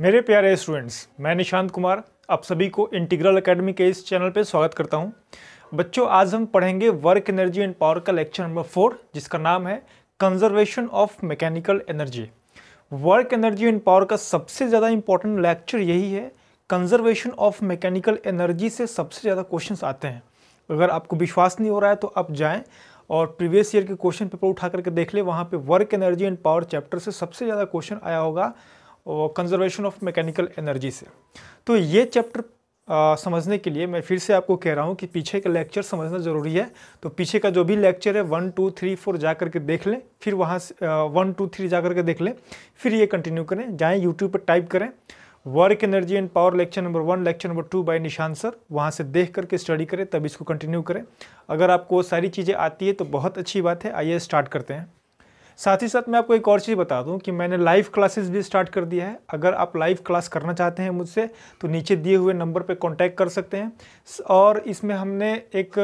मेरे प्यारे स्टूडेंट्स मैं निशांत कुमार आप सभी को इंटीग्रल एकेडमी के इस चैनल पर स्वागत करता हूं बच्चों आज हम पढ़ेंगे वर्क एनर्जी एंड पावर का लेक्चर नंबर फोर जिसका नाम है conservation of mechanical energy work energy and power का सबसे ज़्यादा इंपॉर्टेंट लेक्चर यही है कंजर्वेशन ऑफ मैकेनिकल एनर्जी से सबसे ज़्यादा क्वेश्चन आते हैं अगर आपको विश्वास नहीं हो रहा है तो आप जाएँ और प्रीवियस ईयर के क्वेश्चन पेपर उठा करके देख ले वहाँ पे work energy and power chapter से सबसे ज़्यादा क्वेश्चन आया होगा कंजर्वेशन ऑफ मैकेनिकल एनर्जी से तो ये चैप्टर समझने के लिए मैं फिर से आपको कह रहा हूँ कि पीछे का लेक्चर समझना ज़रूरी है तो पीछे का जो भी लेक्चर है वन टू थ्री फोर जा करके देख लें फिर वहाँ से वन टू थ्री जा करके देख लें फिर ये कंटिन्यू करें जाएँ यूट्यूब पर टाइप करें work energy and power lecture number one lecture number two by Nishan sir वहाँ से देख करके स्टडी करें तब इसको कंटिन्यू करें अगर आपको सारी चीज़ें आती है तो बहुत अच्छी बात है आइए स्टार्ट करते हैं साथ ही साथ मैं आपको एक और चीज़ बता दूं कि मैंने लाइव क्लासेस भी स्टार्ट कर दिया है अगर आप लाइव क्लास करना चाहते हैं मुझसे तो नीचे दिए हुए नंबर पर कॉन्टैक्ट कर सकते हैं और इसमें हमने एक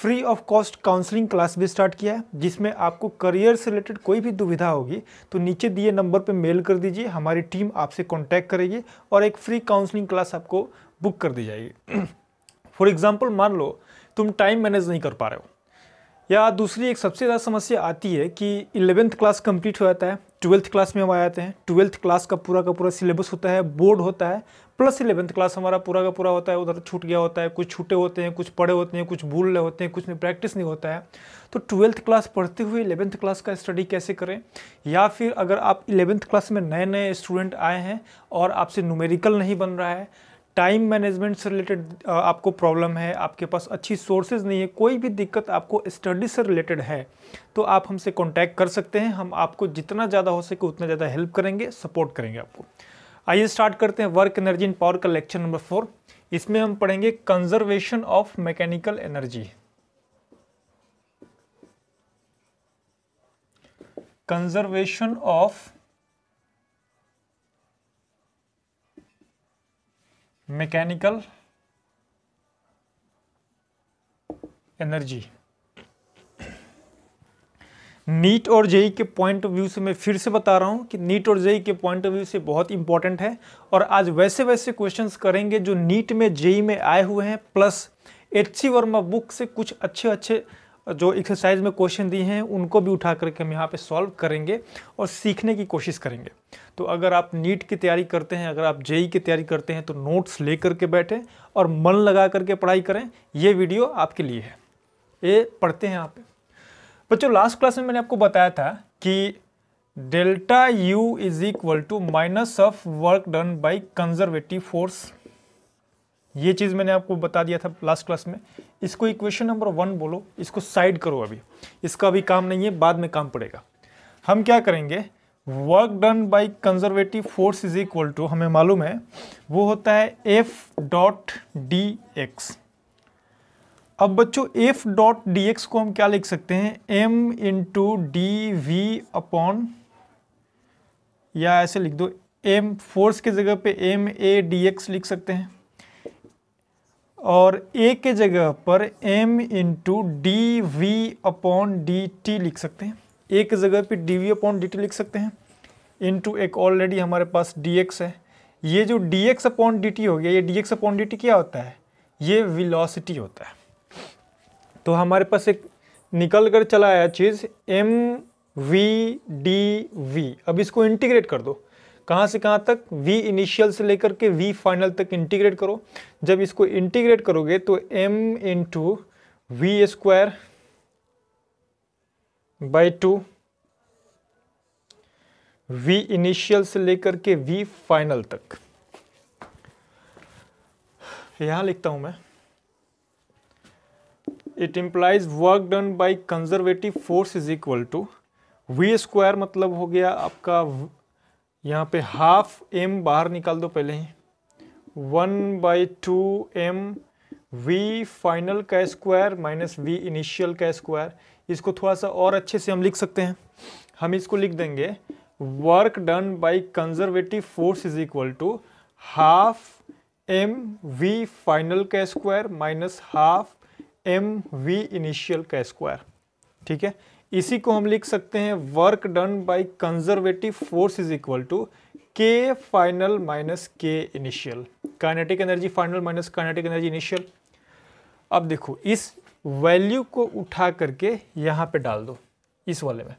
free of cost counselling class भी स्टार्ट किया है जिसमें आपको करियर से रिलेटेड कोई भी दुविधा होगी तो नीचे दिए नंबर पर मेल कर दीजिए हमारी टीम आपसे कॉन्टैक्ट करेगी और एक फ्री काउंसलिंग क्लास आपको बुक कर दी जाएगी फॉर एग्ज़ाम्पल मान लो तुम टाइम मैनेज नहीं कर पा रहे हो या दूसरी एक सबसे ज़्यादा समस्या आती है कि इलेवेंथ क्लास कंप्लीट हो जाता है ट्वेल्थ क्लास में हम आ जाते हैं ट्वेल्थ क्लास का पूरा का पूरा सिलेबस होता है बोर्ड होता है प्लस इलेवेंथ क्लास हमारा पूरा का पूरा होता है उधर छूट गया होता है कुछ छूटे होते हैं कुछ पढ़े होते हैं कुछ भूल रहे होते हैं कुछ में प्रैक्टिस नहीं होता है तो ट्वेल्थ क्लास पढ़ते हुए इलेवेंथ क्लास का स्टडी कैसे करें या फिर अगर आप इलेवेंथ क्लास में नए नए स्टूडेंट आए हैं और आपसे न्यूमेरिकल नहीं बन रहा है टाइम मैनेजमेंट से रिलेटेड आपको प्रॉब्लम है आपके पास अच्छी सोर्सेज नहीं है कोई भी दिक्कत आपको स्टडी से रिलेटेड है तो आप हमसे कॉन्टैक्ट कर सकते हैं हम आपको जितना ज़्यादा हो सके उतना ज़्यादा हेल्प करेंगे सपोर्ट करेंगे आपको आइए स्टार्ट करते हैं वर्क एनर्जी इन पावर का लेक्चर नंबर फोर इसमें हम पढ़ेंगे conservation of mechanical energy conservation of mechanical energy NEET और जेई e e के पॉइंट ऑफ व्यू से मैं फिर से बता रहा हूं कि नीट और जेई e के पॉइंट ऑफ व्यू से बहुत इंपॉर्टेंट है और आज वैसे वैसे क्वेश्चंस करेंगे जो नीट में जेई में आए हुए हैं plus H C Verma book से कुछ अच्छे अच्छे जो एक्सरसाइज में क्वेश्चन दिए हैं उनको भी उठा करके हम यहाँ पे सॉल्व करेंगे और सीखने की कोशिश करेंगे तो अगर आप नीट की तैयारी करते हैं अगर आप जेई की तैयारी करते हैं तो नोट्स ले करके बैठें और मन लगा करके पढ़ाई करें ये वीडियो आपके लिए है ये पढ़ते हैं आप बच्चों लास्ट क्लास में मैंने आपको बताया था कि delta U is equal to minus of work done by conservative force ये चीज़ मैंने आपको बता दिया था लास्ट क्लास में इसको इक्वेशन नंबर वन बोलो इसको साइड करो अभी इसका अभी काम नहीं है बाद में काम पड़ेगा हम क्या करेंगे work done by conservative force is equal to हमें मालूम है वो होता है एफ डॉट डी एक्स अब बच्चों एफ डॉट डी एक्स को हम क्या लिख सकते हैं M into D V upon या ऐसे लिख दो एम फोर्स की जगह पे एम ए डी एक्स लिख सकते हैं और ए के जगह पर m into D V upon D T लिख सकते हैं ए के जगह पे D V upon D T लिख सकते हैं इंटू एक ऑलरेडी हमारे पास डी एक्स है ये जो D X upon D T हो गया ये D X upon D T क्या होता है ये विलॉसिटी होता है तो हमारे पास एक निकल कर चला आया चीज़ एम वी डी वी अब इसको इंटीग्रेट कर दो कहाँ से कहाँ तक v इनिशियल से लेकर के v फाइनल तक इंटीग्रेट करो जब इसको इंटीग्रेट करोगे तो m two V square by two V initial से लेकर के v फाइनल तक यहां लिखता हूं मैं it implies work done by conservative force is equal to V square मतलब हो गया आपका यहाँ पे हाफ एम बाहर निकाल दो पहले ही one by two M V final का स्क्वायर माइनस वी इनिशियल का स्क्वायर इसको थोड़ा सा और अच्छे से हम लिख सकते हैं हम इसको लिख देंगे work done by conservative force is equal to half M V final का square minus half M V initial का स्क्वायर ठीक है इसी को हम लिख सकते हैं work done by conservative force is equal to K final minus K initial kinetic energy final minus kinetic energy initial अब देखो इस वैल्यू को उठा करके यहां पे डाल दो इस वाले में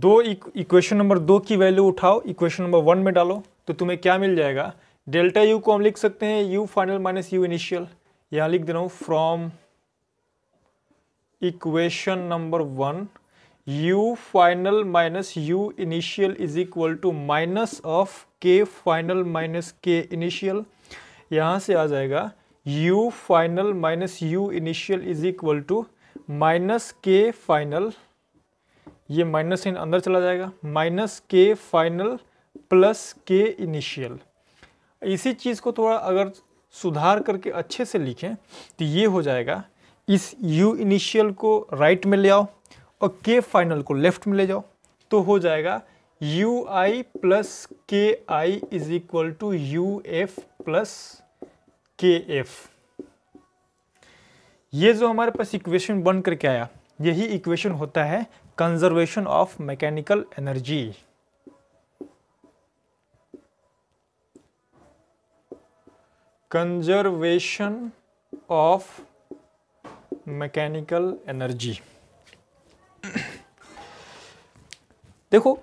दो इक्वेशन नंबर दो की वैल्यू उठाओ इक्वेशन नंबर वन में डालो तो तुम्हें क्या मिल जाएगा डेल्टा यू को हम लिख सकते हैं U final minus U initial यहां लिख दे रहा हूं from equation number one u final minus u initial is equal to minus of k final minus k initial यहाँ से आ जाएगा u final minus u initial is equal to minus K final ये माइनस इन अंदर चला जाएगा minus K final plus के इनिशियल इसी चीज़ को थोड़ा अगर सुधार करके अच्छे से लिखें तो ये हो जाएगा इस यू इनिशियल को राइट में ले आओ और के फाइनल को लेफ्ट में ले जाओ तो हो जाएगा U I plus K I is equal to U F plus K F ये जो हमारे पास इक्वेशन बन करके आया यही इक्वेशन होता है conservation of mechanical energy conservation of mechanical energy देखो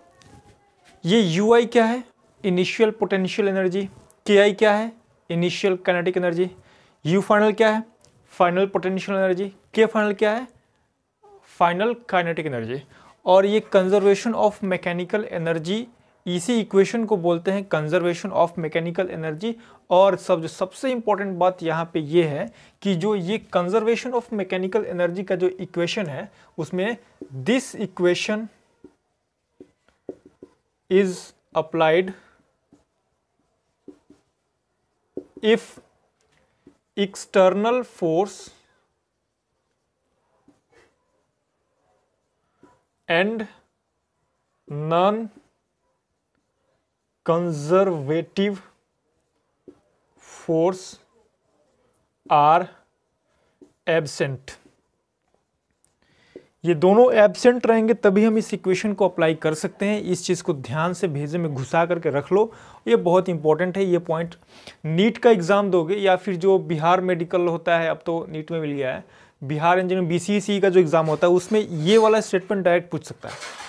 ये यू आई क्या है इनिशियल पोटेंशियल एनर्जी के आई क्या है initial kinetic energy U final क्या है final potential energy K final क्या है फाइनल काइनेटिक एनर्जी और ये कंजर्वेशन ऑफ मैकेनिकल एनर्जी इसी इक्वेशन को बोलते हैं कंजर्वेशन ऑफ मैकेनिकल एनर्जी और सब जो सबसे इम्पॉर्टेंट बात यहाँ पे ये है कि जो ये कंजर्वेशन ऑफ मैकेनिकल एनर्जी का जो इक्वेशन है उसमें this equation is applied if external force and non conservative force are absent ये दोनों एबसेंट रहेंगे तभी हम इस इक्वेशन को अप्लाई कर सकते हैं इस चीज़ को ध्यान से भेजे में घुसा करके रख लो ये बहुत इंपॉर्टेंट है ये पॉइंट नीट का एग्ज़ाम दोगे या फिर जो बिहार मेडिकल होता है अब तो नीट में मिल गया है Bihar engineering B e e का जो एग्ज़ाम होता है उसमें ये वाला स्टेटमेंट डायरेक्ट पूछ सकता है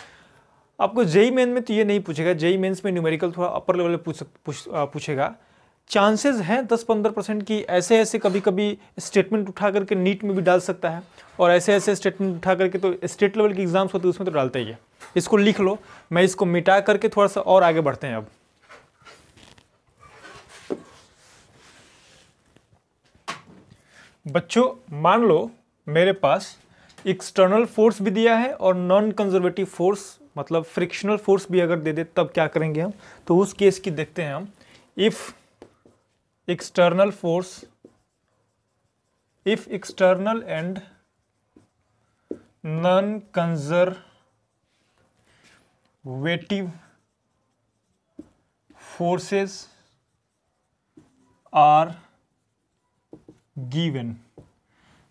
आपको जेई मेन में तो ये नहीं पूछेगा जेई मेन्स में न्यूमेरिकल थोड़ा अपर लेवल पूछ पूछ पूछेगा चांसेस हैं दस पंद्रह परसेंट की ऐसे ऐसे कभी कभी स्टेटमेंट उठा करके नीट में भी डाल सकता है और ऐसे ऐसे स्टेटमेंट उठा करके तो स्टेट लेवल के एग्जाम्स होते हैं उसमें तो डालते ही है इसको लिख लो मैं इसको मिटा करके थोड़ा सा और आगे बढ़ते हैं अब बच्चों मान लो मेरे पास एक्सटर्नल फोर्स भी दिया है और नॉन कंजर्वेटिव फोर्स मतलब फ्रिक्शनल फोर्स भी अगर दे दे तब क्या करेंगे हम तो उस केस की देखते हैं हम if external force if external and non conservative forces are given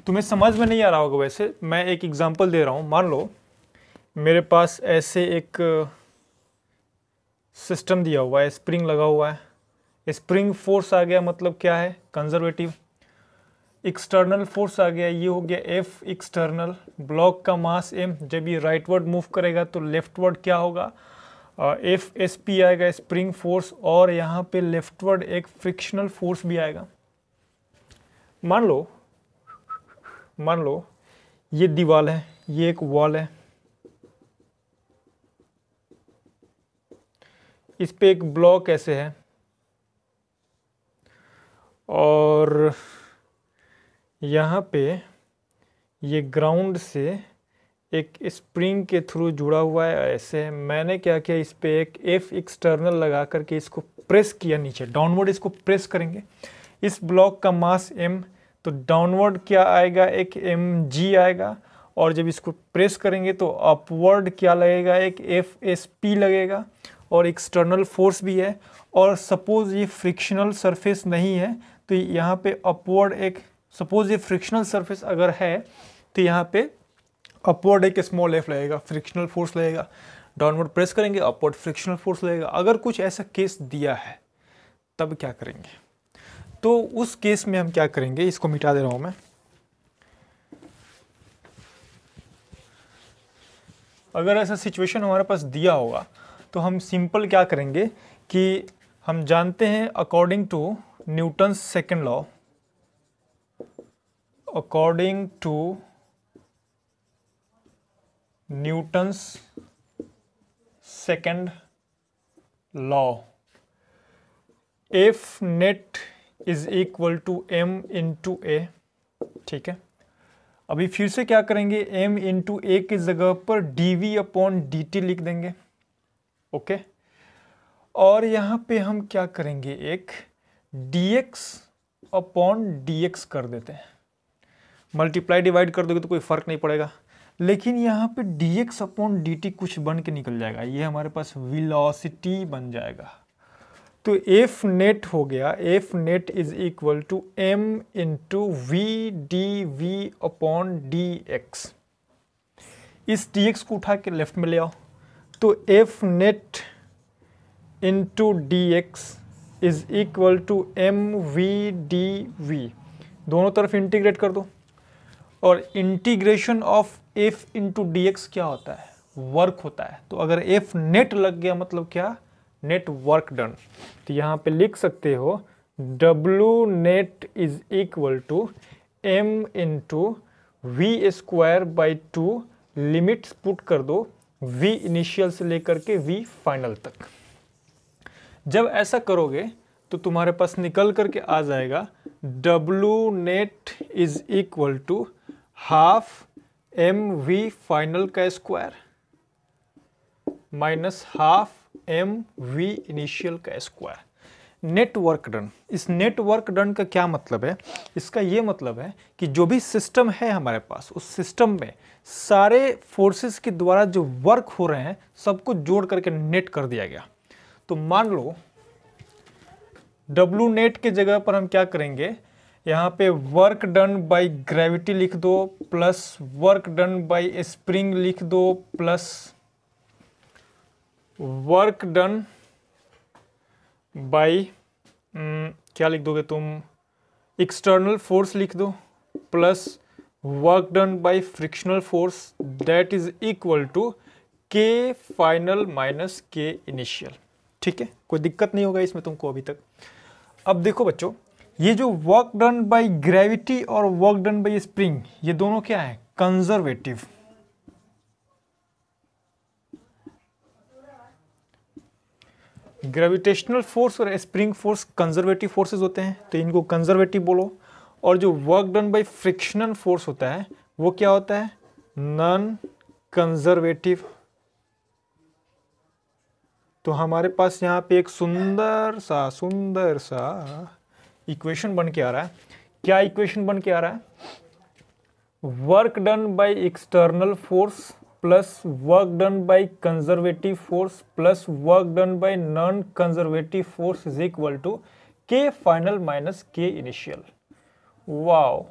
तुम्हें समझ में नहीं आ रहा होगा वैसे मैं एक एग्जांपल दे रहा हूं मान लो मेरे पास ऐसे एक सिस्टम दिया हुआ है स्प्रिंग लगा हुआ है स्प्रिंग फोर्स आ गया मतलब क्या है कंजर्वेटिव एक्सटर्नल फोर्स आ गया ये हो गया एफ एक्सटर्नल ब्लॉक का मास एम जब ये राइटवर्ड मूव करेगा तो लेफ्टवर्ड क्या होगा एफ एस पी आएगा स्प्रिंग फोर्स और यहाँ पे लेफ्टवर्ड एक फ्रिक्शनल फोर्स भी आएगा मान लो मान लो ये दीवाल है ये एक वॉल है इस पर एक ब्लॉक ऐसे है और यहाँ पे ये ग्राउंड से एक स्प्रिंग के थ्रू जुड़ा हुआ है ऐसे मैंने क्या किया इस पर एक एफ एक्सटर्नल लगा करके इसको प्रेस किया नीचे डाउनवर्ड इसको प्रेस करेंगे इस ब्लॉक का मास एम तो डाउनवर्ड क्या आएगा एक एम जी आएगा और जब इसको प्रेस करेंगे तो अपवर्ड क्या लगेगा एक एफ एस पी लगेगा और एक्सटर्नल फोर्स भी है और सपोज़ ये फ्रिक्शनल सरफेस नहीं है तो यहाँ पे अपवर्ड एक सपोज़ ये फ्रिक्शनल सरफेस अगर है तो यहाँ पे अपवर्ड एक स्मॉल एफ लगेगा फ्रिक्शनल फोर्स लगेगा डाउनवर्ड प्रेस करेंगे अपवर्ड फ्रिक्शनल फोर्स लगेगा अगर कुछ ऐसा केस दिया है तब क्या करेंगे तो उस केस में हम क्या करेंगे इसको मिटा दे रहा हूँ मैं अगर ऐसा सिचुएशन हमारे पास दिया होगा तो हम सिंपल क्या करेंगे कि हम जानते हैं according to Newton second law according to Newton's second law F net is equal to M into A ठीक है अभी फिर से क्या करेंगे एम इन टू ए की जगह पर D V upon D T लिख देंगे ओके और यहाँ पे हम क्या करेंगे एक D X upon D X कर देते हैं मल्टीप्लाई डिवाइड कर दोगे तो कोई फ़र्क नहीं पड़ेगा लेकिन यहाँ पे D X upon D T कुछ बन के निकल जाएगा ये हमारे पास विलॉसिटी बन जाएगा तो एफ नेट हो गया F net is equal to M into V D V upon D X इस डी एक्स को उठा के लेफ्ट में ले आओ तो F net into D X is equal to M V D V दोनों तरफ इंटीग्रेट कर दो और integration of F into D X क्या होता है वर्क होता है तो अगर एफ नेट लग गया मतलब क्या नेट वर्क डन तो यहाँ पे लिख सकते हो W net is equal to M into V square by two limits put कर दो वी इनिशियल से लेकर के वी फाइनल तक जब ऐसा करोगे तो तुम्हारे पास निकल करके आ जाएगा W net is equal to half M V final का square minus half M V initial का स्क्वायर नेटवर्क डन इस नेटवर्क डन का क्या मतलब है इसका ये मतलब है कि जो भी सिस्टम है हमारे पास उस सिस्टम में सारे फोर्सेस के द्वारा जो वर्क हो रहे हैं सबको जोड़ करके नेट कर दिया गया तो मान लो डब्लू नेट के जगह पर हम क्या करेंगे यहाँ पे वर्क डन बाय ग्रेविटी लिख दो plus work done by spring लिख दो प्लस वर्क डन बाय क्या लिख दोगे तुम एक्सटर्नल फोर्स लिख दो plus work done by frictional force that is equal to K final minus K initial ठीक है कोई दिक्कत नहीं होगा इसमें तुमको अभी तक अब देखो बच्चों ये जो वर्क डन बाय ग्रेविटी और वर्क डन बाय स्प्रिंग ये दोनों क्या है कंजर्वेटिव ग्रेविटेशनल फोर्स और स्प्रिंग फोर्स कंजर्वेटिव फोर्सेस होते हैं तो इनको कंजर्वेटिव बोलो और जो work done by frictional force होता है वो क्या होता है नॉन कंजर्वेटिव तो हमारे पास यहाँ पे एक सुंदर सा सुंदर सा इक्वेशन बन के आ रहा है क्या इक्वेशन बन के आ रहा है work done by external force plus work done by conservative force plus work done by non conservative force is equal to K final minus K initial wow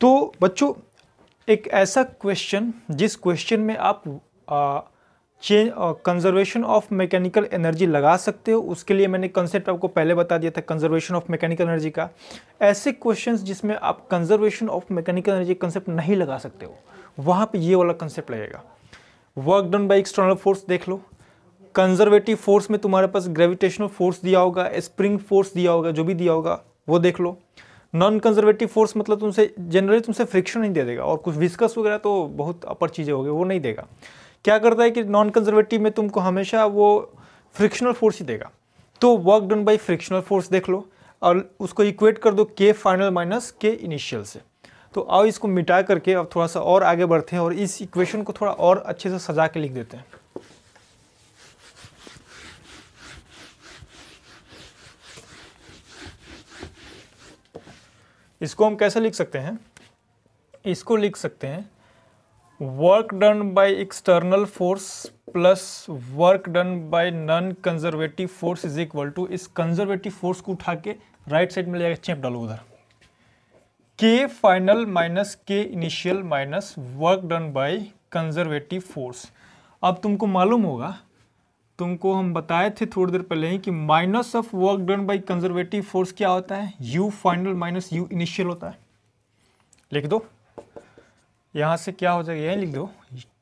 तो बच्चों एक ऐसा क्वेश्चन जिस क्वेश्चन में आप change conservation of mechanical energy लगा सकते हो उसके लिए मैंने कंसेप्ट आपको पहले बता दिया था कंजर्वेशन ऑफ मैकेनिकल एनर्जी का ऐसे क्वेश्चंस जिसमें आप conservation of mechanical energy concept नहीं लगा सकते हो वहाँ पे ये वाला कंसेप्ट लगेगा work done by external force देख लो कंजर्वेटिव फोर्स में तुम्हारे पास ग्रेविटेशनल फोर्स दिया होगा स्प्रिंग फोर्स दिया होगा जो भी दिया होगा वो देख लो नॉन कंजर्वेटिव फोर्स मतलब तुमसे जनरली तुमसे फ्रिक्शन नहीं दे देगा और कुछ विस्कस वगैरह तो बहुत अपर चीज़ें होगी वो नहीं देगा क्या करता है कि नॉन कंजर्वेटिव में तुमको हमेशा वो फ्रिक्शनल फोर्स ही देगा तो work done by frictional force देख लो और उसको इक्वेट कर दो K final minus K initial से तो आओ इसको मिटा करके अब थोड़ा सा और आगे बढ़ते हैं और इस इक्वेशन को थोड़ा और अच्छे से सजा के लिख देते हैं इसको हम कैसे लिख सकते हैं इसको लिख सकते हैं work done by external force plus work done by non conservative force is equal to इस कंजर्वेटिव फोर्स को उठा के राइट साइड में ले जाएगा चेप डालो उधर K final minus K initial minus work done by conservative force अब तुमको मालूम होगा तुमको हम बताए थे थोड़ी देर पहले ही कि minus of work done by conservative force क्या होता है U final minus U initial होता है लिख दो यहां से क्या हो जाएगा यही लिख दो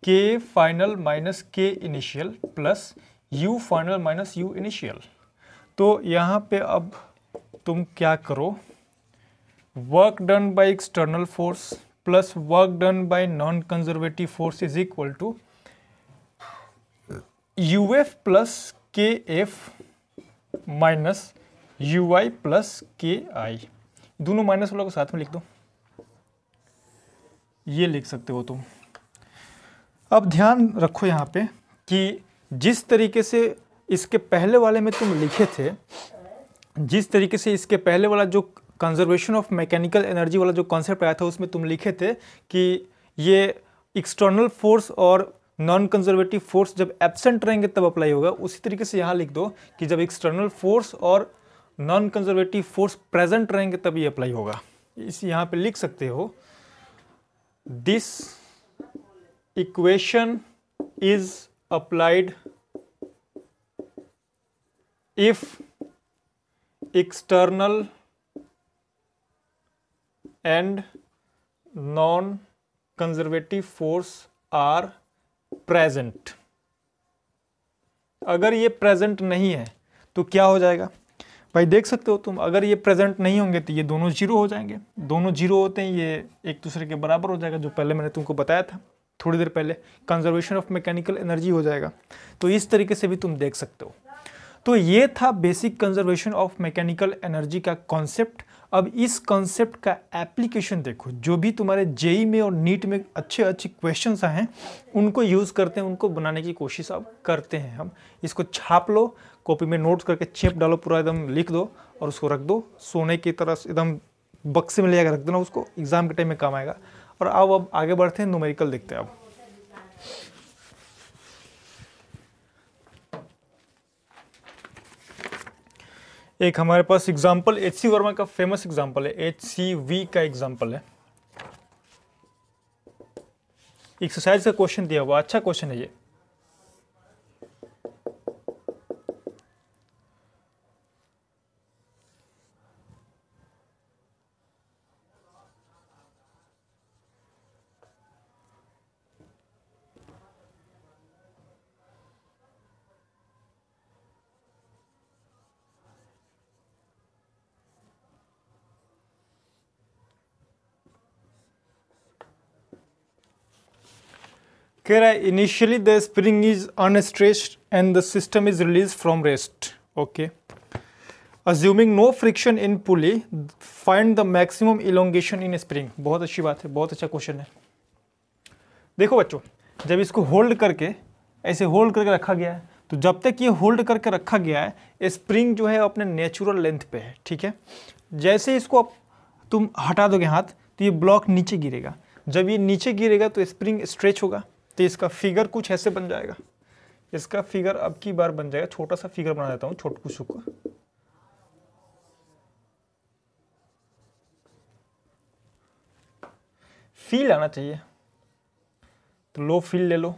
K final minus K initial plus U final minus U initial तो यहां पे अब तुम क्या करो work done by external force plus work done by non conservative force is equal to U F plus K F minus U I plus K I दोनों minus वालों को साथ में लिख दो ये लिख सकते हो तुम अब ध्यान रखो यहाँ पे कि जिस तरीके से इसके पहले वाले में तुम लिखे थे जिस तरीके से इसके पहले वाला जो कंजर्वेशन ऑफ मैकेनिकल एनर्जी वाला जो कॉन्सेप्ट आया था उसमें तुम लिखे थे कि ये एक्सटर्नल फोर्स और नॉन कंजर्वेटिव फोर्स जब एबसेंट रहेंगे तब अप्लाई होगा उसी तरीके से यहाँ लिख दो कि जब एक्सटर्नल फोर्स और नॉन कंजर्वेटिव फोर्स प्रेजेंट रहेंगे तभी अप्लाई होगा इस यहाँ पे लिख सकते हो this equation is applied if external and non conservative force are present अगर ये प्रेजेंट नहीं है तो क्या हो जाएगा भाई देख सकते हो तुम अगर ये प्रेजेंट नहीं होंगे तो ये दोनों जीरो हो जाएंगे दोनों जीरो होते हैं ये एक दूसरे के बराबर हो जाएगा जो पहले मैंने तुमको बताया था थोड़ी देर पहले कंजर्वेशन ऑफ मैकेनिकल एनर्जी हो जाएगा तो इस तरीके से भी तुम देख सकते हो तो ये था basic conservation of mechanical energy का कॉन्सेप्ट अब इस कॉन्सेप्ट का एप्लीकेशन देखो जो भी तुम्हारे जेई e में और नीट e में अच्छे अच्छे क्वेश्चन आए हैं उनको यूज़ करते हैं उनको बनाने की कोशिश अब करते हैं हम इसको छाप लो कॉपी में नोट्स करके छेप डालो पूरा एकदम लिख दो और उसको रख दो सोने की तरह एकदम बक्से में ले जाकर रख देना उसको एग्ज़ाम के टाइम में काम आएगा और अब अब आगे बढ़ते हैं नोमेरिकल देखते हैं अब एक हमारे पास एग्जाम्पल एच सी वर्मा का फेमस एग्जाम्पल है एच सी वी का एग्जाम्पल है एक्सरसाइज का क्वेश्चन दिया हुआ अच्छा क्वेश्चन है ये Okay, initially the spring is unstretch and the system is released from rest. Okay. Assuming no friction in pulley, find the maximum elongation in spring. बहुत अच्छी बात है बहुत अच्छा क्वेश्चन है देखो बच्चों जब इसको होल्ड करके ऐसे होल्ड करके रखा गया है तो जब तक ये होल्ड करके रखा गया है स्प्रिंग जो है अपने नेचुरल लेंथ पे है ठीक है जैसे इसको आप तुम हटा दोगे हाथ तो ये ब्लॉक नीचे गिरेगा जब ये नीचे गिरेगा तो स्प्रिंग स्ट्रेच होगा तो इसका फिगर कुछ ऐसे बन जाएगा इसका फिगर अब की बार बन जाएगा छोटा सा फिगर बना देता हूँ छोटकू सुकू फील आना चाहिए तो लो फील ले लो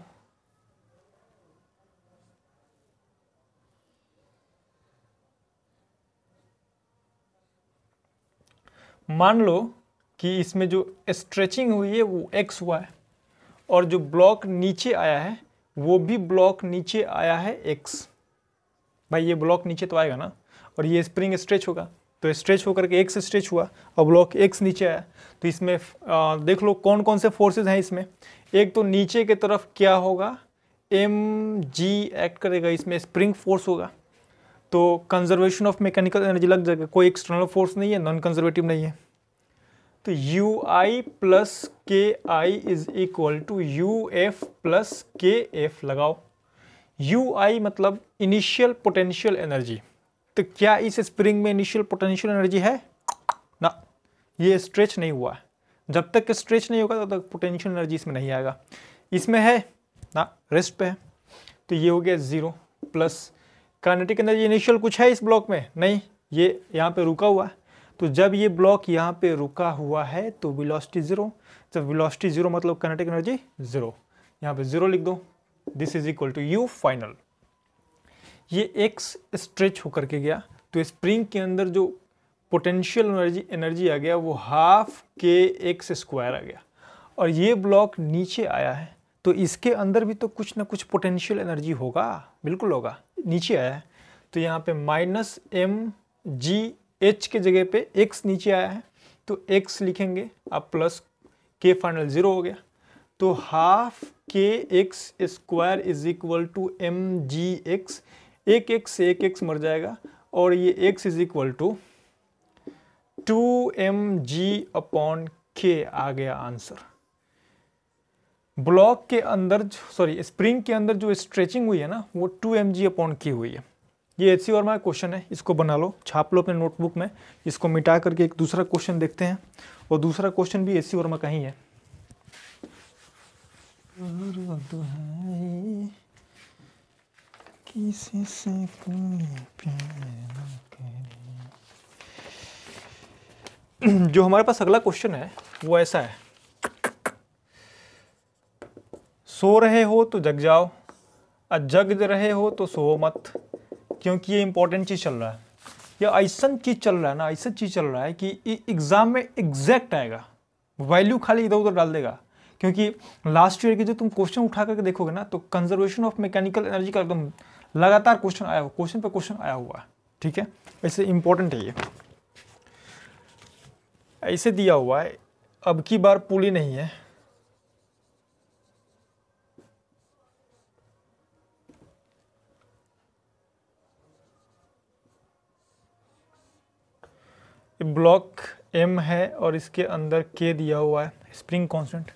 मान लो कि इसमें जो स्ट्रेचिंग हुई है वो एक्स हुआ है और जो ब्लॉक नीचे आया है वो भी ब्लॉक नीचे आया है एक्स भाई ये ब्लॉक नीचे तो आएगा ना और ये स्प्रिंग स्ट्रेच होगा तो स्ट्रेच होकर के एक्स स्ट्रेच हुआ और ब्लॉक एक्स नीचे आया तो इसमें आ, देख लो कौन कौन से फोर्सेज हैं इसमें एक तो नीचे के तरफ क्या होगा एम जी एक्ट करेगा इसमें स्प्रिंग फोर्स होगा तो कंजर्वेशन ऑफ मैकेनिकल एनर्जी लग जाएगा कोई एक्सटर्नल फोर्स नहीं है नॉन कंजर्वेटिव नहीं है तो U I plus K I is equal to U F plus K F लगाओ यू आई मतलब इनिशियल पोटेंशियल एनर्जी तो क्या इस स्प्रिंग में इनिशियल पोटेंशियल एनर्जी है ना ये स्ट्रेच नहीं हुआ जब तक स्ट्रेच नहीं होगा तब तो तक पोटेंशियल एनर्जी इसमें नहीं आएगा इसमें है ना रेस्ट पे है तो ये हो गया zero plus kinetic energy initial कुछ है इस ब्लॉक में नहीं ये यहाँ पे रुका हुआ है तो जब ये ब्लॉक यहाँ पे रुका हुआ है तो वेलोसिटी ज़ीरो जब वेलोसिटी ज़ीरो मतलब कनेटिक एनर्जी ज़ीरो यहाँ पे ज़ीरो लिख दो this is equal to U final ये एक्स स्ट्रेच होकर के गया तो स्प्रिंग के अंदर जो पोटेंशियल एनर्जी एनर्जी आ गया वो हाफ के एक्स स्क्वायर आ गया और ये ब्लॉक नीचे आया है तो इसके अंदर भी तो कुछ ना कुछ पोटेंशियल एनर्जी होगा बिल्कुल होगा नीचे आया है तो यहाँ पे माइनस एम जी एच के जगह पे एक्स नीचे आया है तो एक्स लिखेंगे अब प्लस के फाइनल ज़ीरो हो गया तो half K X square is equal to M G X एक एक्स से एक एक्स मर जाएगा और ये X is equal to two M G upon K आ गया आंसर ब्लॉक के अंदर सॉरी स्प्रिंग के अंदर जो स्ट्रेचिंग हुई है ना वो टू एम जी अपॉन के हुई है ये एच सी वर्मा क्वेश्चन है इसको बना लो छाप लो अपने नोटबुक में इसको मिटा करके एक दूसरा क्वेश्चन देखते हैं और दूसरा क्वेश्चन भी एच सी वर्मा का ही है किसी से जो हमारे पास अगला क्वेश्चन है वो ऐसा है सो रहे हो तो जग जाओ जग रहे हो तो सो मत क्योंकि ये इंपॉर्टेंट चीज़ चल रहा है या ऐसा चीज़ चल रहा है ना ऐसा चीज़ चल रहा है कि एग्ज़ाम में एग्जैक्ट आएगा वैल्यू खाली इधर उधर डाल देगा क्योंकि लास्ट ईयर के जो तुम क्वेश्चन उठा करके देखोगे ना तो कंजर्वेशन ऑफ मैकेनिकल एनर्जी का एकदम लगातार क्वेश्चन आया हुआ क्वेश्चन पर क्वेश्चन आया हुआ है ठीक है ऐसे इंपॉर्टेंट है ये ऐसे दिया हुआ है अब की बार पूरी नहीं है ब्लॉक एम है और इसके अंदर के दिया हुआ है स्प्रिंग कॉन्स्टेंट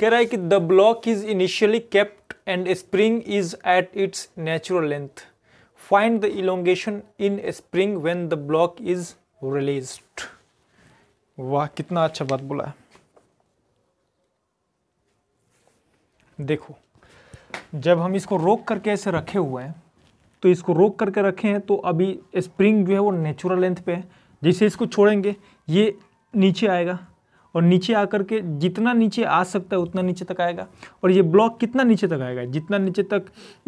कह रहा है कि the block is initially kept and spring is at its natural length find the elongation in spring when the block is release वाह कितना अच्छा बात बोला है देखो जब हम इसको रोक करके ऐसे रखे हुए हैं तो इसको रोक करके रखे हैं तो अभी स्प्रिंग जो है वो नेचुरल लेंथ पे है जैसे इसको छोड़ेंगे ये नीचे आएगा और नीचे आकर के जितना नीचे आ सकता है उतना नीचे तक आएगा और ये ब्लॉक कितना नीचे तक आएगा जितना नीचे तक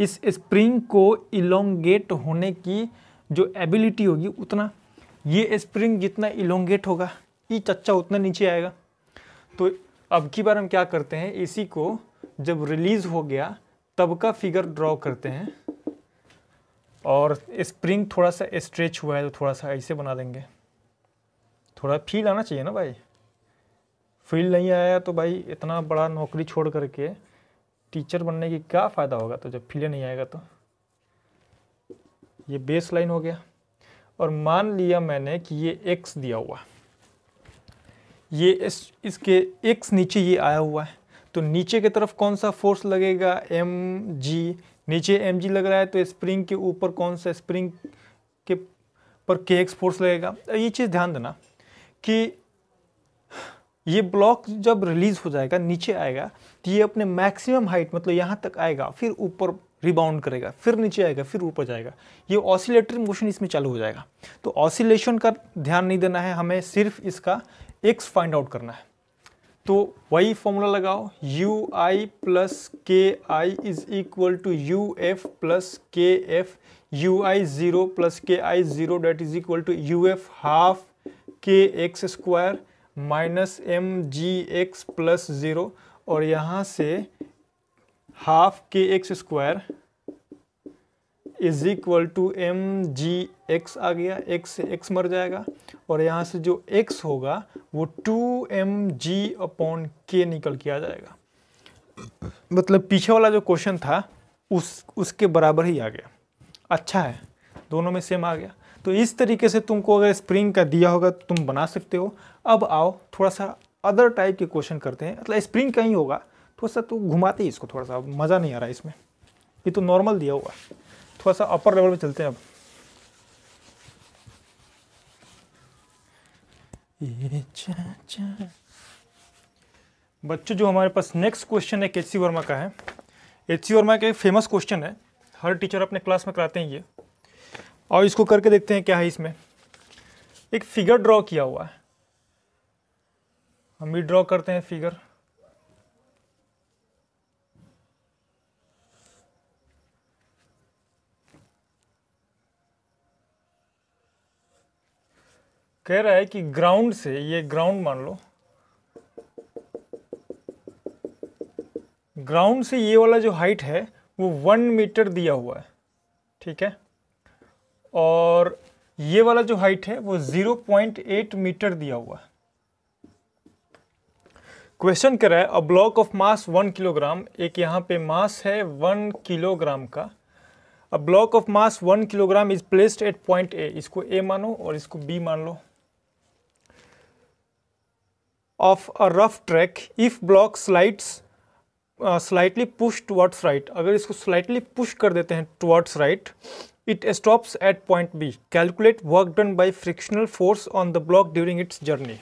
इस स्प्रिंग को इलोंगेट होने की जो एबिलिटी होगी उतना ये स्प्रिंग जितना इलोंगेट होगा ये चच्चा उतना नीचे आएगा तो अब की बार हम क्या करते हैं इसी को जब रिलीज़ हो गया तब का फिगर ड्रॉ करते हैं और स्प्रिंग थोड़ा सा स्ट्रेच हुआ है तो थोड़ा सा ऐसे बना देंगे थोड़ा फील आना चाहिए ना भाई फील नहीं आया तो भाई इतना बड़ा नौकरी छोड़ करके टीचर बनने की क्या फ़ायदा होगा तो जब फील नहीं आएगा तो ये बेस लाइन हो गया और मान लिया मैंने कि ये एक्स दिया हुआ ये इस, इसके एक्स नीचे ये आया हुआ है तो नीचे की तरफ कौन सा फोर्स लगेगा एम जी नीचे एम जी लग रहा है तो स्प्रिंग के ऊपर कौन सा स्प्रिंग के पर के एक्स फोर्स लगेगा ये चीज़ ध्यान देना कि ये ब्लॉक जब रिलीज़ हो जाएगा नीचे आएगा तो ये अपने मैक्सिमम हाइट मतलब यहाँ तक आएगा फिर ऊपर रिबाउंड करेगा फिर नीचे आएगा फिर ऊपर जाएगा ये ऑसिलेटरी मोशन इसमें चालू हो जाएगा तो ऑसिलेशन का ध्यान नहीं देना है हमें सिर्फ इसका एक्स फाइंड आउट करना है तो वही फॉर्मूला लगाओ U I plus K I is equal to U F plus K F U I zero plus K I zero that is equal to U F half K X square minus M G X plus zero और यहाँ से half K X square is equal to M G X आ गया X से x मर जाएगा और यहाँ से जो एक्स होगा वो टू एम जी अपॉन के निकल के आ जाएगा मतलब पीछे वाला जो क्वेश्चन था उस उसके बराबर ही आ गया अच्छा है दोनों में सेम आ गया तो इस तरीके से तुमको अगर स्प्रिंग का दिया होगा तो तुम बना सकते हो अब आओ थोड़ा सा अदर टाइप के क्वेश्चन करते हैं मतलब स्प्रिंग का ही होगा थोड़ा सा तो घुमाते ही इसको थोड़ा सा मज़ा नहीं आ रहा इसमें ये तो नॉर्मल दिया हुआ है थोड़ा सा अपर लेवल में चलते हैं अब बच्चों जो हमारे पास नेक्स्ट क्वेश्चन है एच सी वर्मा का है एच सी वर्मा का एक फेमस क्वेश्चन है हर टीचर अपने क्लास में कराते हैं ये और इसको करके देखते हैं क्या है इसमें एक फिगर ड्रॉ किया हुआ है हम भी ड्रॉ करते हैं फिगर कह रहा है कि ग्राउंड से ये ग्राउंड मान लो ग्राउंड से ये वाला जो हाइट है वो वन मीटर दिया हुआ है ठीक है और ये वाला जो हाइट है वो ज़ीरो पॉइंट एट मीटर दिया हुआ है क्वेश्चन कह रहा है a block of mass one kilogram एक यहाँ पे मास है वन किलोग्राम का a block of mass one kilogram is placed at point A इसको ए मानो और इसको बी मान लो of a rough track if block slides slightly uh, push towards right अगर इसको स्लाइटली पुश कर देते हैं towards right it stops at point B calculate work done by frictional force on the block during its journey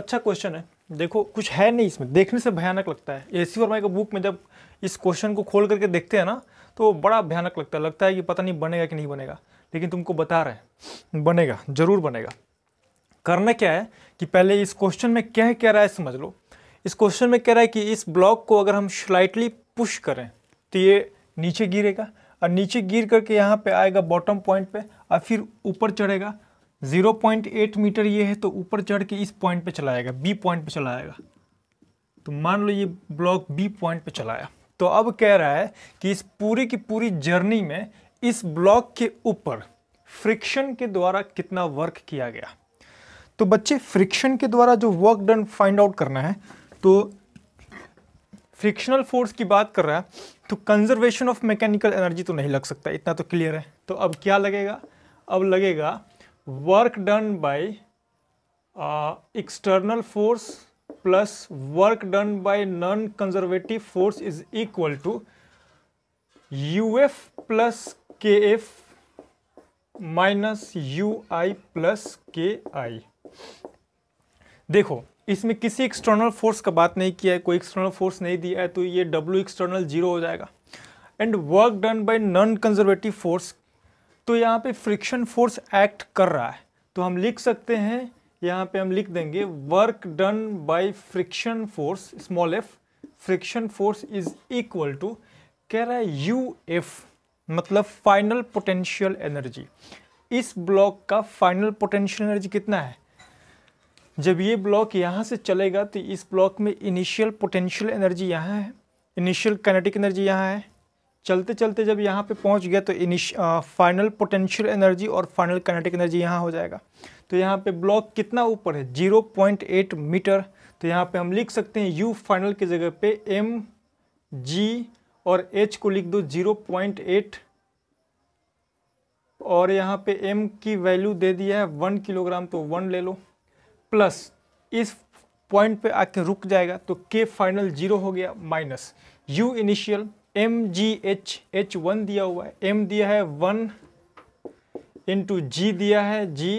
अच्छा question है देखो कुछ है नहीं इसमें देखने से भयानक लगता है ए सी वर्मा के बुक में जब इस क्वेश्चन को खोल करके देखते हैं ना तो बड़ा भयानक लगता है लगता है कि पता नहीं बनेगा कि नहीं बनेगा लेकिन तुमको बता रहे हैं बनेगा ज़रूर बनेगा करना क्या है कि पहले इस क्वेश्चन में क्या कह रहा है समझ लो इस क्वेश्चन में कह रहा है कि इस ब्लॉक को अगर हम स्लाइटली पुश करें तो ये नीचे गिरेगा और नीचे गिर करके यहाँ पे आएगा बॉटम पॉइंट पे और फिर ऊपर चढ़ेगा 0.8 मीटर ये है तो ऊपर चढ़ के इस पॉइंट पे चला आएगा बी पॉइंट पे चला आएगा तो मान लो ये ब्लॉक बी पॉइंट पे चलाया तो अब कह रहा है कि इस पूरी की पूरी जर्नी में इस ब्लॉक के ऊपर फ्रिक्शन के द्वारा कितना वर्क किया गया तो बच्चे फ्रिक्शन के द्वारा जो वर्क डन फाइंड आउट करना है तो फ्रिक्शनल फोर्स की बात कर रहा है तो कंजर्वेशन ऑफ मैकेनिकल एनर्जी तो नहीं लग सकता इतना तो क्लियर है तो अब क्या लगेगा अब लगेगा work done by external force plus work done by non conservative force is equal to U F plus K F minus U I plus K I देखो इसमें किसी एक्सटर्नल फोर्स का बात नहीं किया है कोई एक्सटर्नल फोर्स नहीं दिया है तो ये डब्ल्यू एक्सटर्नल जीरो हो जाएगा and work done by non conservative force तो यहाँ पे फ्रिक्शन फोर्स एक्ट कर रहा है तो हम लिख सकते हैं यहाँ पे हम लिख देंगे work done by friction force small F friction force is equal to कह रहा है यू एफ मतलब फाइनल पोटेंशियल एनर्जी इस ब्लॉक का फाइनल पोटेंशियल एनर्जी कितना है जब ये ब्लॉक यहाँ से चलेगा तो इस ब्लॉक में इनिशियल पोटेंशियल एनर्जी यहाँ है इनिशियल कैनेटिक एनर्जी यहाँ है चलते चलते जब यहाँ पे पहुँच गया तो इनिश फाइनल पोटेंशियल एनर्जी और फाइनल कैनेटिक एनर्जी यहाँ हो जाएगा तो यहाँ पे ब्लॉक कितना ऊपर है एट मीटर तो यहाँ पे हम लिख सकते हैं यू फाइनल की जगह पे एम जी और एच को लिख दो एट और यहाँ पे एम की वैल्यू दे दिया है वन किलोग्राम तो वन ले लो प्लस इस पॉइंट पे आके रुक जाएगा तो के फाइनल जीरो हो गया minus U initial M G H H one दिया हुआ है एम दिया है वन इंटू जी दिया है जी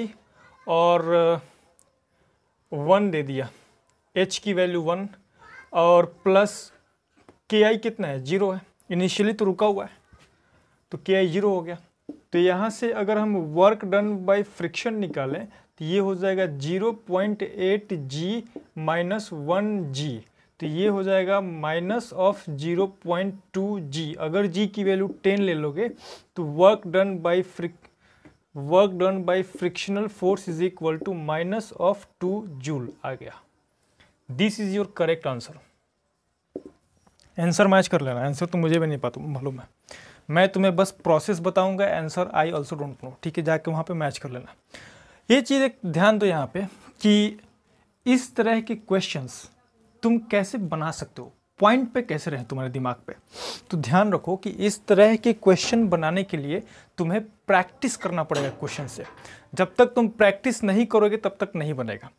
और वन uh, दे दिया एच की वैल्यू वन और प्लस के आई कितना है जीरो है इनिशियली तो रुका हुआ है तो के आई जीरो हो गया तो यहाँ से अगर हम वर्क डन बाय फ्रिक्शन निकालें तो ये हो जाएगा zero point eight G minus one G तो ये हो जाएगा minus of zero point two G अगर जी की वैल्यू टेन ले लोगे तो वर्क डन बाई फ्रिक work done by frictional force is equal to minus of two joule आ गया this is your correct answer answer match कर लेना आंसर तो मुझे भी नहीं पता मालूम है मैं तुम्हें बस प्रोसेस बताऊंगा answer I also don't know ठीक है जाके वहाँ पे मैच कर लेना ये चीज़ एक ध्यान दो यहाँ पे कि इस तरह के क्वेश्चंस तुम कैसे बना सकते हो पॉइंट पे कैसे रहें तुम्हारे दिमाग पे तो ध्यान रखो कि इस तरह के क्वेश्चन बनाने के लिए तुम्हें प्रैक्टिस करना पड़ेगा क्वेश्चन से जब तक तुम प्रैक्टिस नहीं करोगे तब तक नहीं बनेगा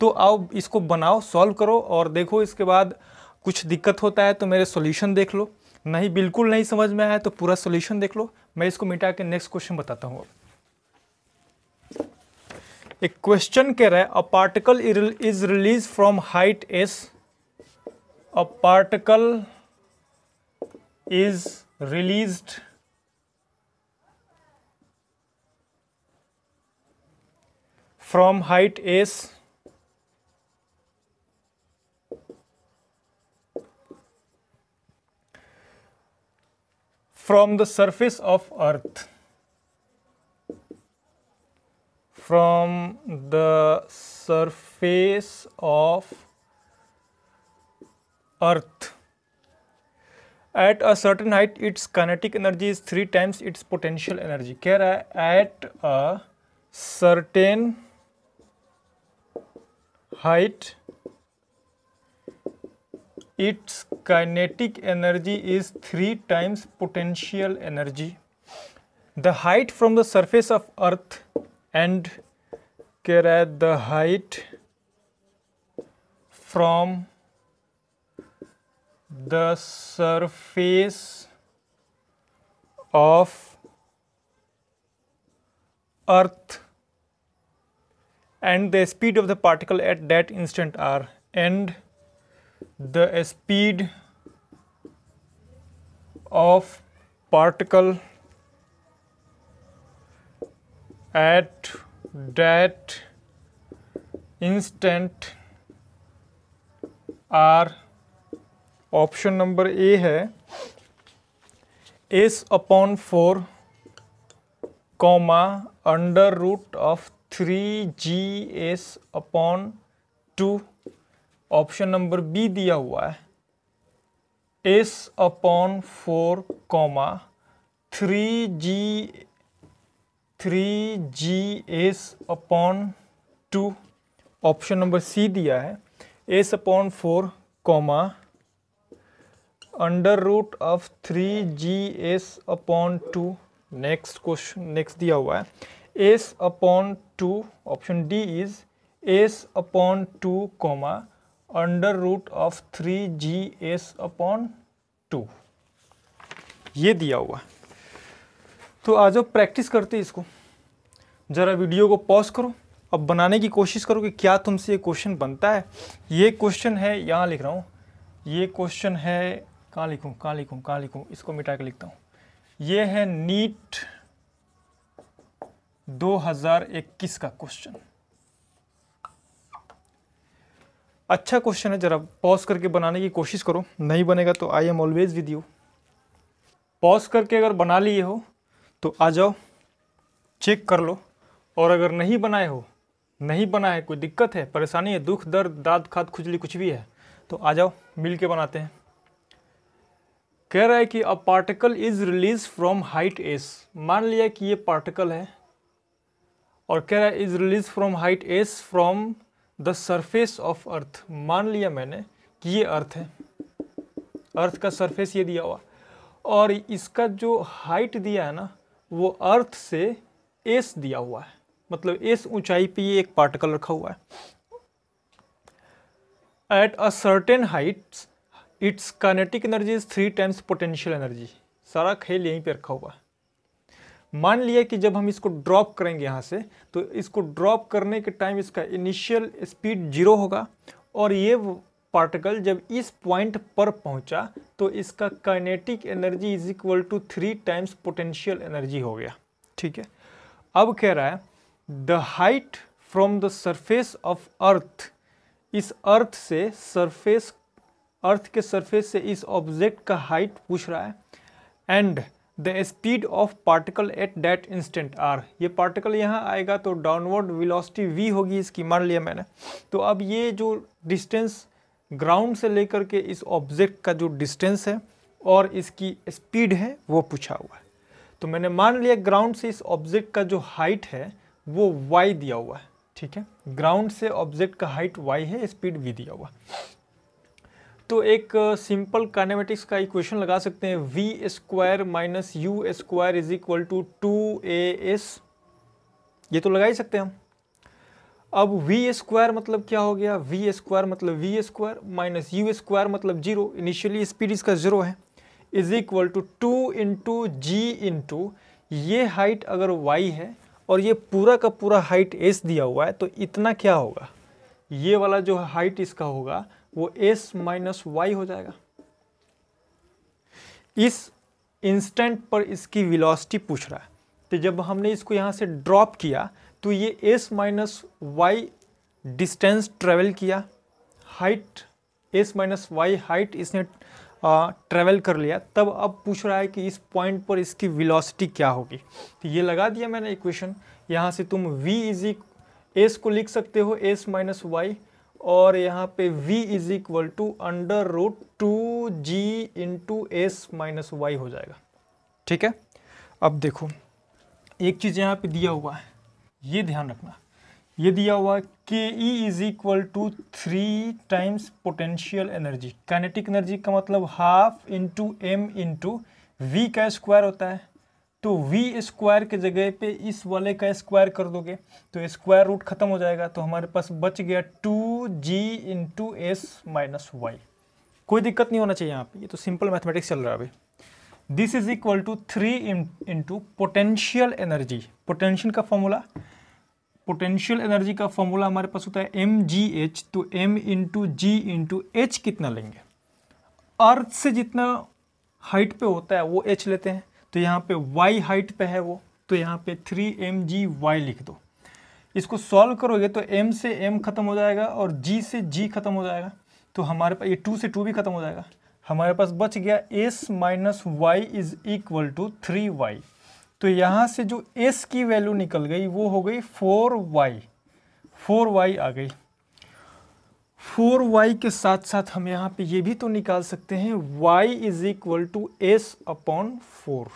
तो आओ इसको बनाओ सॉल्व करो और देखो इसके बाद कुछ दिक्कत होता है तो मेरे सॉल्यूशन देख लो नहीं बिल्कुल नहीं समझ में आया तो पूरा सोल्यूशन देख लो मैं इसको मिटा के नेक्स्ट क्वेश्चन बताता हूँ अब एक क्वेश्चन कह रहा है a particle is release from height S a particle is released from height S from the surface of earth from the surface of earth. At a certain height its kinetic energy is 3 times its potential energy. Care at a certain height its kinetic energy is 3 times potential energy. The height from the surface of earth and at the height from the surface of earth and the speed of the particle at that instant are and the speed of particle at that instant are option number A है S upon four comma under root of three G S upon two option number B दिया हुआ है S upon four comma three G three G S upon two option number C दिया है S upon four comma under root of three G S upon two next question next दिया हुआ है S upon two option D is S upon two comma under root of three G S upon two ये दिया हुआ है तो आज अब प्रैक्टिस करते हैं इसको ज़रा वीडियो को पॉज करो अब बनाने की कोशिश करो कि क्या तुमसे ये क्वेश्चन बनता है ये क्वेश्चन है यहाँ लिख रहा हूँ ये क्वेश्चन है कहाँ लिखूँ कहाँ लिखूँ कहाँ लिखूँ इसको मिटा के लिखता हूँ ये है नीट 2021 का क्वेश्चन अच्छा क्वेश्चन है जरा पॉज करके बनाने की कोशिश करो नहीं बनेगा तो I am always with you pause करके अगर बना लिए हो तो आ जाओ चेक कर लो और अगर नहीं बनाए हो नहीं बना है कोई दिक्कत है परेशानी है दुख दर्द दाद खाद खुजली कुछ भी है तो आ जाओ मिल के बनाते हैं कह रहा है कि a particle is release from height S मान लिया कि ये पार्टिकल है और कह रहा है is release from height S from the surface of earth मान लिया मैंने कि ये अर्थ है अर्थ का सरफेस ये दिया हुआ और इसका जो हाइट दिया है ना वो अर्थ से एस दिया हुआ है मतलब एस ऊंचाई पे ये एक पार्टिकल रखा हुआ है at a certain heights its kinetic energy is three times potential energy सारा खेल यहीं पे रखा हुआ है मान लिया कि जब हम इसको ड्रॉप करेंगे यहाँ से तो इसको ड्रॉप करने के टाइम इसका इनिशियल स्पीड जीरो होगा और ये पार्टिकल जब इस पॉइंट पर पहुंचा तो इसका kinetic energy is equal to three times potential energy हो गया ठीक है अब कह रहा है the height from the surface of earth इस अर्थ से सरफेस अर्थ के सरफेस से इस ऑब्जेक्ट का हाइट पूछ रहा है and the speed of particle at that instant are ये पार्टिकल यहाँ आएगा तो डाउनवर्ड विलोसिटी वी होगी इसकी मान लिया मैंने तो अब ये जो डिस्टेंस ग्राउंड से लेकर के इस ऑब्जेक्ट का जो डिस्टेंस है और इसकी स्पीड है वो पूछा हुआ है तो मैंने मान लिया ग्राउंड से इस ऑब्जेक्ट का जो हाइट है वो वाई दिया हुआ है ठीक है ग्राउंड से ऑब्जेक्ट का हाइट वाई है स्पीड वी दिया हुआ तो एक सिंपल कानेमेटिक्स का इक्वेशन लगा सकते हैं V square minus U square is equal to two A S ये तो लगा ही सकते हैं हम अब वी स्क्वायर मतलब क्या हो गया वी स्क्वायर मतलब V square minus U square मतलब जीरो इनिशियली स्पीड इसका जीरो है is equal to two into G into ये हाइट अगर वाई है और ये पूरा का पूरा हाइट एस दिया हुआ है तो इतना क्या होगा ये वाला जो हाइट इसका होगा वो एस माइनस वाई हो जाएगा इस इंस्टेंट पर इसकी विलॉसिटी पूछ रहा है तो जब हमने इसको यहाँ से ड्रॉप किया तो ये S minus Y distance travel किया height S minus Y height इसने ट्रेवल कर लिया तब अब पूछ रहा है कि इस पॉइंट पर इसकी वेलोसिटी क्या होगी तो ये लगा दिया मैंने इक्वेशन यहाँ से तुम v इज एस को लिख सकते हो एस माइनस वाई और यहाँ पे v is equal to under root two G into S minus Y हो जाएगा ठीक है अब देखो एक चीज़ यहाँ पे दिया हुआ है ये ध्यान रखना ये दिया हुआ K E is equal to three times potential energy kinetic energy का मतलब half into M into V का स्क्वायर होता है तो वी स्क्वायर के जगह पे इस वाले का स्क्वायर कर दोगे तो स्क्वायर रूट खत्म हो जाएगा तो हमारे पास बच गया two G into S minus Y कोई दिक्कत नहीं होना चाहिए यहाँ पे ये तो सिंपल मैथमेटिक्स चल रहा है अभी this is equal to three into potential energy potential का फॉर्मूला पोटेंशियल एनर्जी का फॉर्मूला हमारे पास होता है एम जी एच तो M into G into H कितना लेंगे अर्थ से जितना हाइट पे होता है वो एच लेते हैं तो यहाँ पे वाई हाइट पे है वो तो यहाँ पे थ्री एम जी वाई लिख दो इसको सॉल्व करोगे तो एम से एम खत्म हो जाएगा और जी से जी खत्म हो जाएगा तो हमारे पास ये टू से टू भी खत्म हो जाएगा हमारे पास बच गया S minus Y is equal to three Y तो यहाँ से जो एस की वैल्यू निकल गई वो हो गई फोर वाई फोर वाई आ गई फोर वाई के साथ साथ हम यहाँ पे ये भी तो निकाल सकते हैं Y is equal to S upon four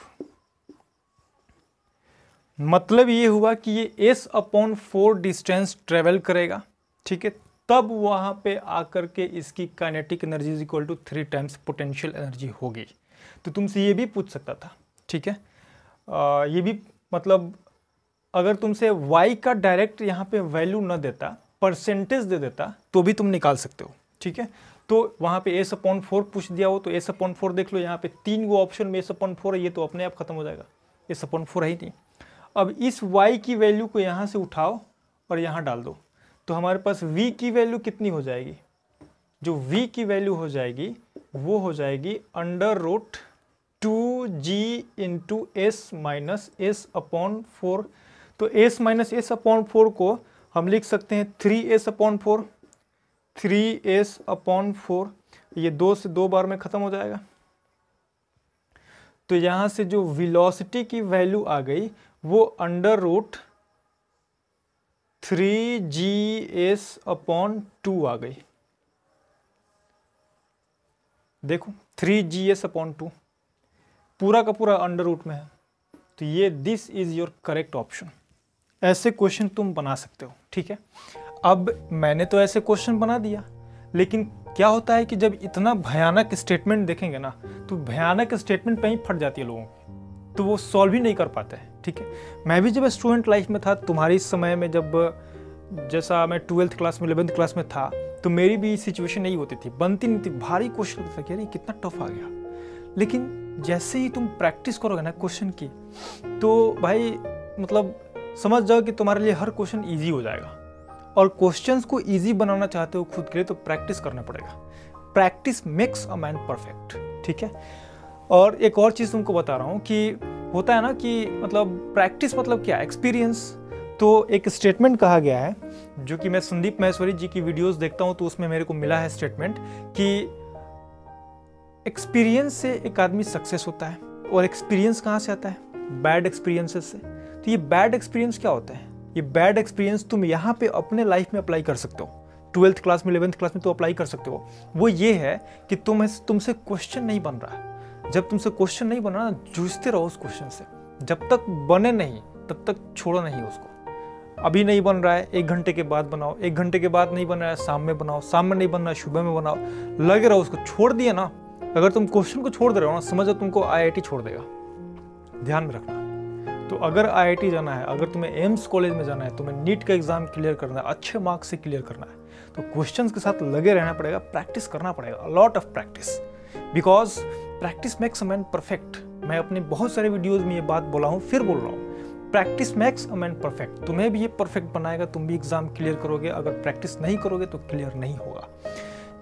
मतलब ये हुआ कि ये S upon four distance travel करेगा ठीक है तब वहाँ पे आकर के इसकी kinetic energy is equal to three times potential energy होगी तो तुमसे ये भी पूछ सकता था ठीक है आ, ये भी मतलब अगर तुमसे वाई का डायरेक्ट यहाँ पे वैल्यू ना देता परसेंटेज दे देता तो भी तुम निकाल सकते हो ठीक है तो वहाँ पे ए सपॉन फोर पूछ दिया हो तो ए सपॉन फोर देख लो यहाँ पे तीन गो ऑप्शन में ए सपॉन फोर है ये तो अपने आप खत्म हो जाएगा ए सपॉन फोर है ही नहीं अब इस वाई की वैल्यू को यहाँ से उठाओ और यहाँ डाल दो तो हमारे पास v की वैल्यू कितनी हो जाएगी जो v की वैल्यू हो जाएगी वो हो जाएगी under root two G into S minus S upon four तो S minus S upon four को हम लिख सकते हैं three S upon four three S upon four ये दो से दो बार में ख़त्म हो जाएगा तो यहाँ से जो वेलोसिटी की वैल्यू आ गई वो under root three G S upon two आ गई देखो three G S upon two पूरा का पूरा अंडर रूट में है तो ये this is your correct option ऐसे क्वेश्चन तुम बना सकते हो ठीक है अब मैंने तो ऐसे क्वेश्चन बना दिया लेकिन क्या होता है कि जब इतना भयानक स्टेटमेंट देखेंगे ना तो भयानक स्टेटमेंट पे ही फट जाती है लोगों की तो वो सॉल्व ही नहीं कर पाते हैं ठीक है मैं भी जब स्टूडेंट लाइफ में था तुम्हारे इस समय में जब जैसा मैं ट्वेल्थ क्लास में इलेवेंथ क्लास में था तो मेरी भी सिचुएशन नहीं होती थी बनती नहीं थी भारी क्वेश्चन होता था कि अरे कितना टफ आ गया लेकिन जैसे ही तुम प्रैक्टिस करोगे ना क्वेश्चन की तो भाई मतलब समझ जाओ कि तुम्हारे लिए हर क्वेश्चन ईजी हो जाएगा और क्वेश्चन को ईजी बनाना चाहते हो खुद के लिए तो प्रैक्टिस करना पड़ेगा practice makes a man perfect ठीक है और एक और चीज़ तुमको बता रहा हूँ कि होता है ना कि मतलब प्रैक्टिस मतलब क्या एक्सपीरियंस तो एक स्टेटमेंट कहा गया है जो कि मैं संदीप महेश्वरी जी की वीडियोस देखता हूँ तो उसमें मेरे को मिला है स्टेटमेंट कि एक्सपीरियंस से एक आदमी सक्सेस होता है और एक्सपीरियंस कहाँ से आता है बैड एक्सपीरियंसेस से तो ये बैड एक्सपीरियंस क्या होता है ये बैड एक्सपीरियंस तुम यहाँ पे अपने लाइफ में अप्लाई कर सकते हो ट्वेल्थ क्लास में इलेवेंथ क्लास में तो अप्लाई कर सकते हो वो ये है कि तुम तुमसे क्वेश्चन नहीं बन रहा है जब तुमसे क्वेश्चन नहीं बना ना जूझते रहो उस क्वेश्चन से जब तक बने नहीं तब तक छोड़ो नहीं उसको अभी नहीं बन रहा है एक घंटे के बाद बनाओ एक घंटे के बाद नहीं बन रहा है शाम में बनाओ शाम में नहीं बन रहा है सुबह में बनाओ लगे रहो उसको छोड़ दिया ना अगर तुम क्वेश्चन को छोड़ दे रहे हो ना समझो तुमको आई छोड़ देगा ध्यान में रखना तो अगर आई जाना है अगर तुम्हें एम्स कॉलेज में जाना है तुम्हें नीट का एग्जाम क्लियर करना है अच्छे मार्क्स से क्लियर करना है तो क्वेश्चंस के साथ लगे रहना पड़ेगा प्रैक्टिस करना पड़ेगा lot of practice because practice makes a man perfect मैं अपने बहुत सारे वीडियोज़ में ये बात बोला हूँ फिर बोल रहा हूँ practice makes a man perfect तुम्हें भी ये परफेक्ट बनाएगा तुम भी एग्ज़ाम क्लियर करोगे अगर प्रैक्टिस नहीं करोगे तो क्लियर नहीं होगा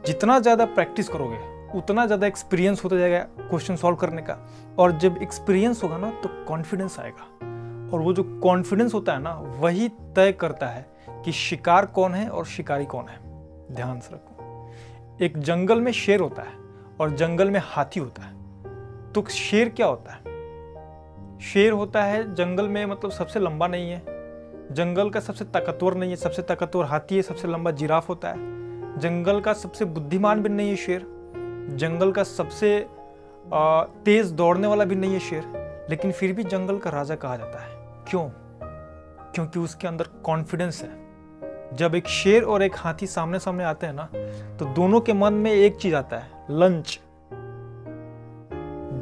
जितना ज़्यादा प्रैक्टिस करोगे उतना ज़्यादा एक्सपीरियंस होता जाएगा क्वेश्चन सॉल्व करने का और जब एक्सपीरियंस होगा ना तो कॉन्फिडेंस आएगा और वो जो कॉन्फिडेंस होता है ना वही तय करता है कि शिकार कौन है और शिकारी कौन है ध्यान से रखो एक जंगल में शेर होता है और जंगल में हाथी होता है तो शेर क्या होता है शेर होता है जंगल में मतलब सबसे लंबा नहीं है जंगल का सबसे ताकतवर नहीं है सबसे ताकतवर हाथी है सबसे लंबा जिराफ होता है जंगल का सबसे बुद्धिमान भी नहीं है शेर जंगल का सबसे तेज़ दौड़ने वाला भी नहीं है शेर लेकिन फिर भी जंगल का राजा कहा जाता है क्यों क्योंकि उसके अंदर कॉन्फिडेंस है जब एक शेर और एक हाथी सामने सामने आते हैं ना तो दोनों के मन में एक चीज़ आता है लंच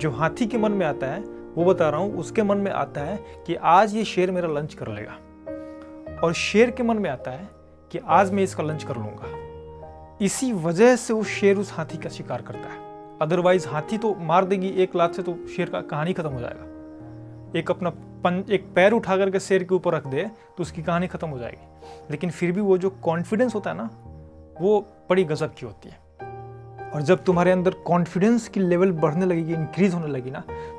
जो हाथी के मन में आता है वो बता रहा हूं उसके मन में आता है कि आज ये शेर मेरा लंच कर लेगा और शेर के मन में आता है कि आज मैं इसका लंच कर लूंगा इसी वजह से वो शेर उस हाथी का शिकार करता है अदरवाइज हाथी तो मार देगी एक लात से तो शेर का कहानी खत्म हो जाएगा एक अपना पन एक पैर उठा करके शेर के ऊपर रख दे तो उसकी कहानी खत्म हो जाएगी लेकिन फिर भी वो जो कॉन्फिडेंस होता है ना वो बड़ी गजब की होती है और जब तुम्हारे अंदर कॉन्फिडेंस की लेवल बढ़ने लगेगी इंक्रीज होने लगी ना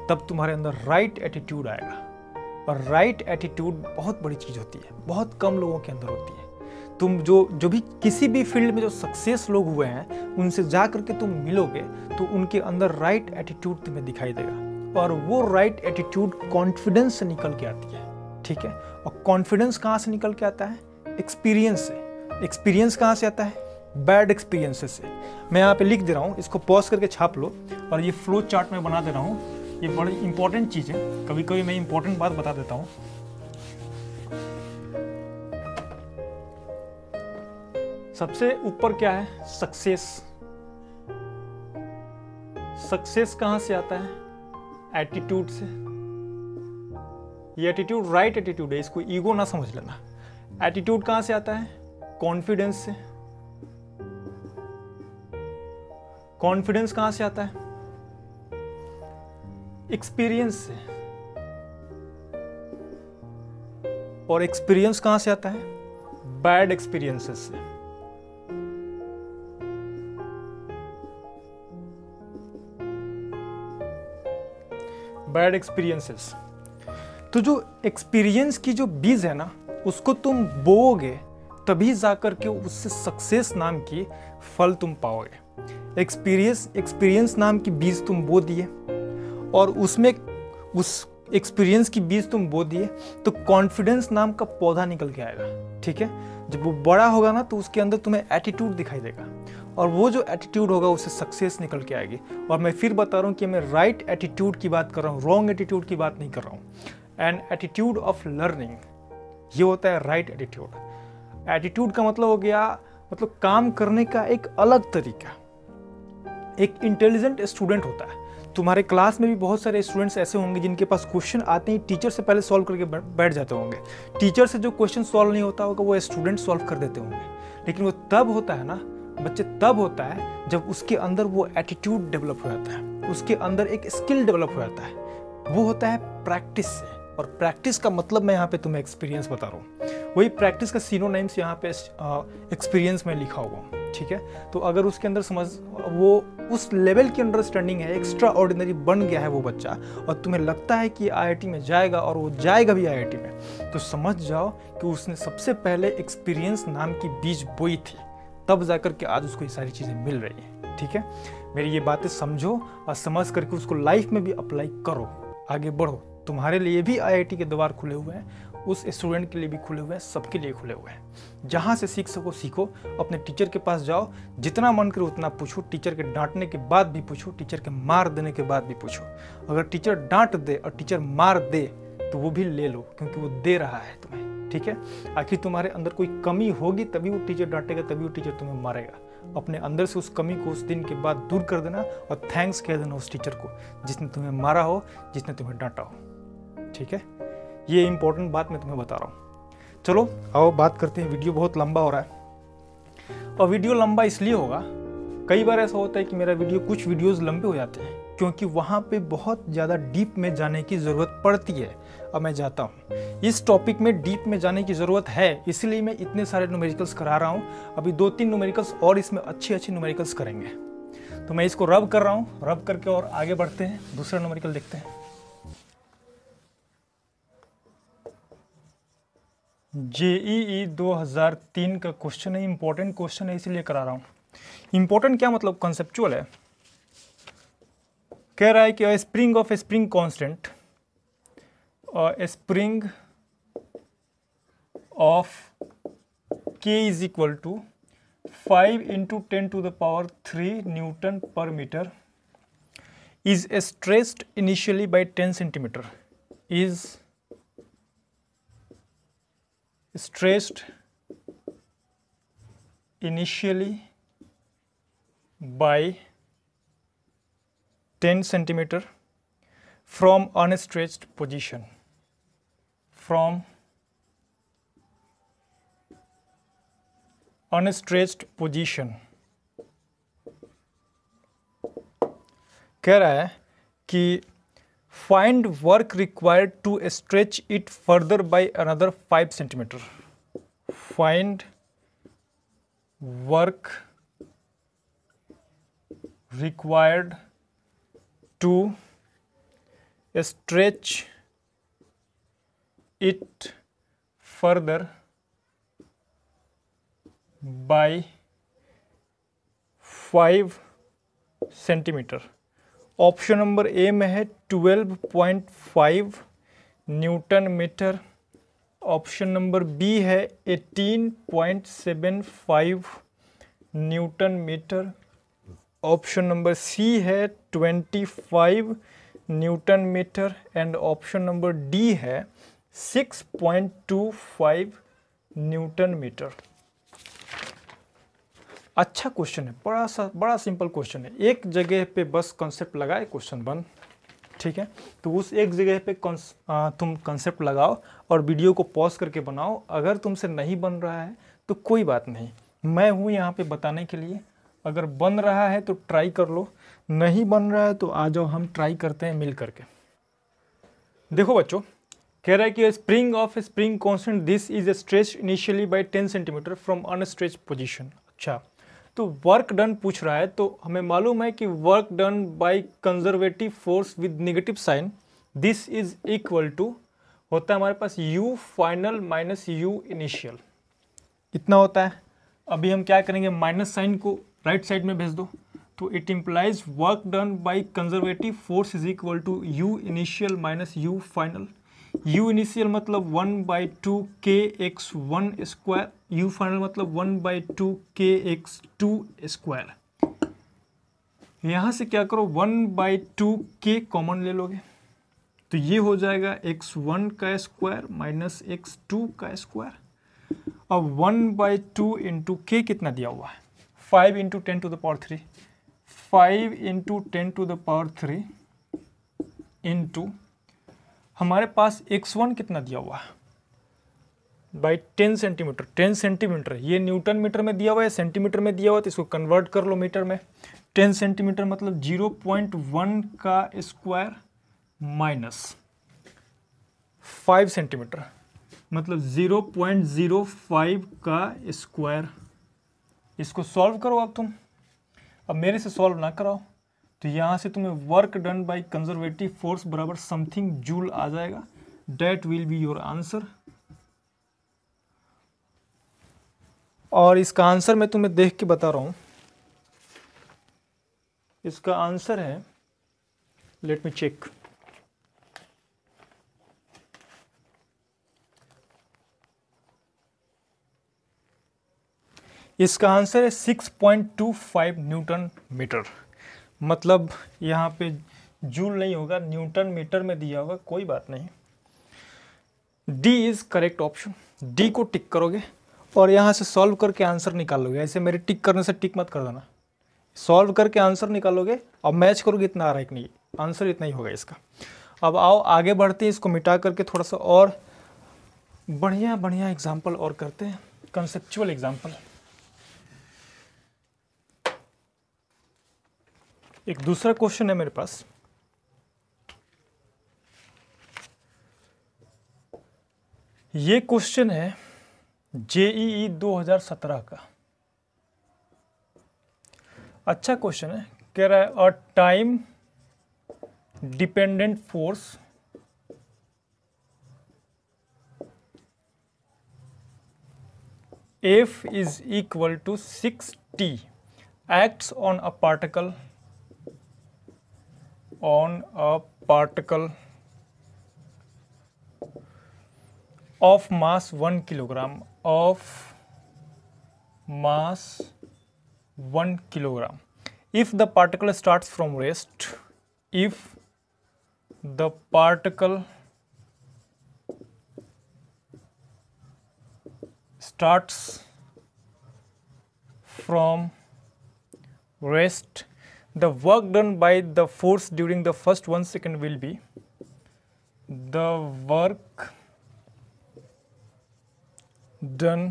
तब तुम्हारे अंदर राइट एटीट्यूड आएगा और राइट एटीट्यूड बहुत बड़ी चीज़ होती है बहुत कम लोगों के अंदर होती है तुम जो जो भी किसी भी फील्ड में जो सक्सेस लोग हुए हैं उनसे जा करके तुम मिलोगे तो उनके अंदर राइट एटीट्यूड तुम्हें दिखाई देगा और वो राइट एटीट्यूड कॉन्फिडेंस से निकल के आती है ठीक है और कॉन्फिडेंस कहाँ से निकल के आता है एक्सपीरियंस से एक्सपीरियंस कहाँ से आता है बैड एक्सपीरियंसेस से मैं यहाँ पे लिख दे रहा हूँ इसको पॉज करके छाप लो और ये फ्लो चार्ट में बना दे रहा हूँ ये बड़ी इंपॉर्टेंट चीज़ है कभी कभी मैं इंपॉर्टेंट बात बता देता हूँ सबसे ऊपर क्या है सक्सेस सक्सेस कहाँ से आता है एटीट्यूड से ये एटीट्यूड राइट एटीट्यूड है इसको ईगो ना समझ लेना एटीट्यूड कहाँ से आता है कॉन्फिडेंस से कॉन्फिडेंस कहां से आता है एक्सपीरियंस से और एक्सपीरियंस कहां से आता है बैड एक्सपीरियंसेस से बैड एक्सपीरियंसेस तो जो एक्सपीरियंस की जो बीज है ना उसको तुम बोओगे तभी जाकर के उससे सक्सेस नाम की फल तुम पाओगे एक्सपीरियंस एक्सपीरियंस नाम की बीज तुम बो दिए और उसमें उस एक्सपीरियंस की बीज तुम बो दिए तो कॉन्फिडेंस नाम का पौधा निकल के आएगा ठीक है जब वो बड़ा होगा ना तो उसके अंदर तुम्हें एटीट्यूड दिखाई देगा और वो जो एटीट्यूड होगा उससे सक्सेस निकल के आएगी और मैं फिर बता रहा हूँ कि मैं राइट right एटीट्यूड की बात कर रहा हूँ रॉन्ग एटीट्यूड की बात नहीं कर रहा हूँ एंड एटीट्यूड ऑफ लर्निंग ये होता है राइट एटीट्यूड एटीट्यूड का मतलब हो गया मतलब काम करने का एक अलग तरीका एक इंटेलिजेंट स्टूडेंट होता है तुम्हारे क्लास में भी बहुत सारे स्टूडेंट्स ऐसे होंगे जिनके पास क्वेश्चन आते ही टीचर से पहले सॉल्व करके बैठ जाते होंगे टीचर से जो क्वेश्चन सॉल्व नहीं होता होगा वो स्टूडेंट सॉल्व कर देते होंगे लेकिन वो तब होता है ना बच्चे तब होता है जब उसके अंदर वो एटीट्यूड डेवलप हो जाता है उसके अंदर एक स्किल डेवलप हो जाता है वो होता है प्रैक्टिस से और प्रैक्टिस का मतलब मैं यहाँ पे तुम्हें एक्सपीरियंस बता रहा हूँ वही प्रैक्टिस का सीनो नेम्स यहाँ पे एक्सपीरियंस में लिखा हुआ ठीक है तो अगर उसके अंदर समझ वो उस लेवल की अंडरस्टैंडिंग है एक्स्ट्रा ऑर्डिनरी बन गया है वो बच्चा और तुम्हें लगता है कि आई में जाएगा और वो जाएगा भी आई में तो समझ जाओ कि उसने सबसे पहले एक्सपीरियंस नाम की बीज बोई थी तब जाकर के आज उसको ये सारी चीज़ें मिल रही है ठीक है मेरी ये बातें समझो और समझ करके उसको लाइफ में भी अप्लाई करो आगे बढ़ो तुम्हारे लिए भी आईआईटी के द्वार खुले हुए हैं उस स्टूडेंट के लिए भी खुले हुए हैं सबके लिए खुले हुए हैं जहाँ से सीख सको सीखो अपने टीचर के पास जाओ जितना मन करो उतना पूछो टीचर के डांटने के बाद भी पूछो टीचर के मार देने के बाद भी पूछो अगर टीचर डांट दे और टीचर मार दे तो वो भी ले लो क्योंकि वो दे रहा है तुम्हें ठीक है आखिर तुम्हारे अंदर कोई कमी होगी तभी वो टीचर डांटेगा तभी वो टीचर तुम्हें मारेगा अपने अंदर से उस कमी को उस दिन के बाद दूर कर देना और थैंक्स कह देना उस टीचर को जिसने तुम्हें मारा हो जिसने तुम्हें डांटा हो ठीक है ये इंपॉर्टेंट बात मैं तुम्हें बता रहा हूँ चलो आओ बात करते हैं वीडियो बहुत लंबा हो रहा है और वीडियो लंबा इसलिए होगा कई बार ऐसा होता है कि मेरा वीडियो कुछ वीडियोस लंबे हो जाते हैं क्योंकि वहाँ पे बहुत ज़्यादा डीप में जाने की ज़रूरत पड़ती है और मैं जाता हूँ इस टॉपिक में डीप में जाने की ज़रूरत है इसलिए मैं इतने सारे नोमेरिकल्स करा रहा हूँ अभी दो तीन नोमेरिकल्स और इसमें अच्छे अच्छे नोमेरिकल्स करेंगे तो मैं इसको रब कर रहा हूँ रब करके और आगे बढ़ते हैं दूसरा नोमेरिकल देखते हैं जे ई दो हज़ार तीन का क्वेश्चन है इंपॉर्टेंट क्वेश्चन है इसीलिए करा रहा हूँ इंपॉर्टेंट क्या मतलब कंसेप्चुअल है कह रहा है कि spring of spring constant spring of K is equal to five into ten to the power three newton per metre is stressed initially by ten centimetre is stressed initially by 10 centimeter from unstretched position from unstretched position कह रहा है कि find work required to stretch it further by another five centimetre find work required to stretch it further by five centimetre option number A में है 12.5 newton metre option number B है 18.75 newton metre option number C है 25 newton metre and option number D है 6.25 Newton metre अच्छा question है बड़ा सा बड़ा सिंपल क्वेश्चन है एक जगह पे बस कॉन्सेप्ट लगाए क्वेश्चन बन ठीक है तो उस एक जगह पे कौन तुम कंसेप्ट लगाओ और वीडियो को पॉज करके बनाओ अगर तुमसे नहीं बन रहा है तो कोई बात नहीं मैं हूँ यहाँ पे बताने के लिए अगर बन रहा है तो ट्राई कर लो नहीं बन रहा है तो आ जाओ हम ट्राई करते हैं मिल करके देखो बच्चों कह रहा है कि spring of spring constant this is stretch initially by ten centimetre from unstretch position अच्छा तो वर्क डन पूछ रहा है तो हमें मालूम है कि work done by conservative force with negative sign this is equal to होता है हमारे पास u final minus u initial इतना होता है अभी हम क्या करेंगे माइनस साइन को राइट right साइड में भेज दो तो it implies work done by conservative force is equal to u initial minus u final U initial मतलब one by two K X one square U final मतलब one by two K X two square यहां से क्या करो one by two K common ले लोगे तो ये हो जाएगा एक्स वन का स्क्वायर माइनस एक्स टू का स्क्वायर अब one by two into K कितना दिया हुआ है five into ten to the power three five into ten to the power three into हमारे पास एक्स वन कितना दिया हुआ है by ten centimetre ten centimetre ये न्यूटन मीटर में दिया हुआ है सेंटीमीटर में दिया हुआ तो इसको कन्वर्ट कर लो मीटर में टेन सेंटीमीटर मतलब जीरो पॉइंट वन का स्क्वायर माइनस फाइव सेंटीमीटर मतलब ज़ीरो पॉइंट ज़ीरो फाइव का स्क्वायर इसको सॉल्व करो अब तुम अब मेरे से सॉल्व ना कराओ तो यहाँ से तुम्हें work done by conservative force बराबर समथिंग जूल आ जाएगा that will be your answer और इसका आंसर मैं तुम्हें देख के बता रहा हूँ इसका आंसर है लेट मी चेक इसका आंसर है 6.25 न्यूटन मीटर मतलब यहाँ पे जूल नहीं होगा न्यूटन मीटर में दिया होगा कोई बात नहीं D is correct option D को टिक करोगे और यहाँ से सॉल्व करके आंसर निकालोगे ऐसे मेरे टिक करने से टिक मत कर देना सॉल्व करके आंसर निकालोगे और मैच करोगे इतना आ रहा है कि नहीं आंसर इतना ही होगा इसका अब आओ आगे बढ़ते हैं इसको मिटा करके थोड़ा सा और बढ़िया बढ़िया एग्जाम्पल और करते हैं कंसेप्चुअल एग्जाम्पल एक दूसरा क्वेश्चन है मेरे पास ये क्वेश्चन है e e जेईई 2017 का अच्छा क्वेश्चन है कह रहा है a time dependent force F is equal to six T acts on a particle on a particle of mass 1 kilogram of mass 1 kilogram if the particle starts from rest if the particle starts from rest the work done by the force during the first one second will be the work done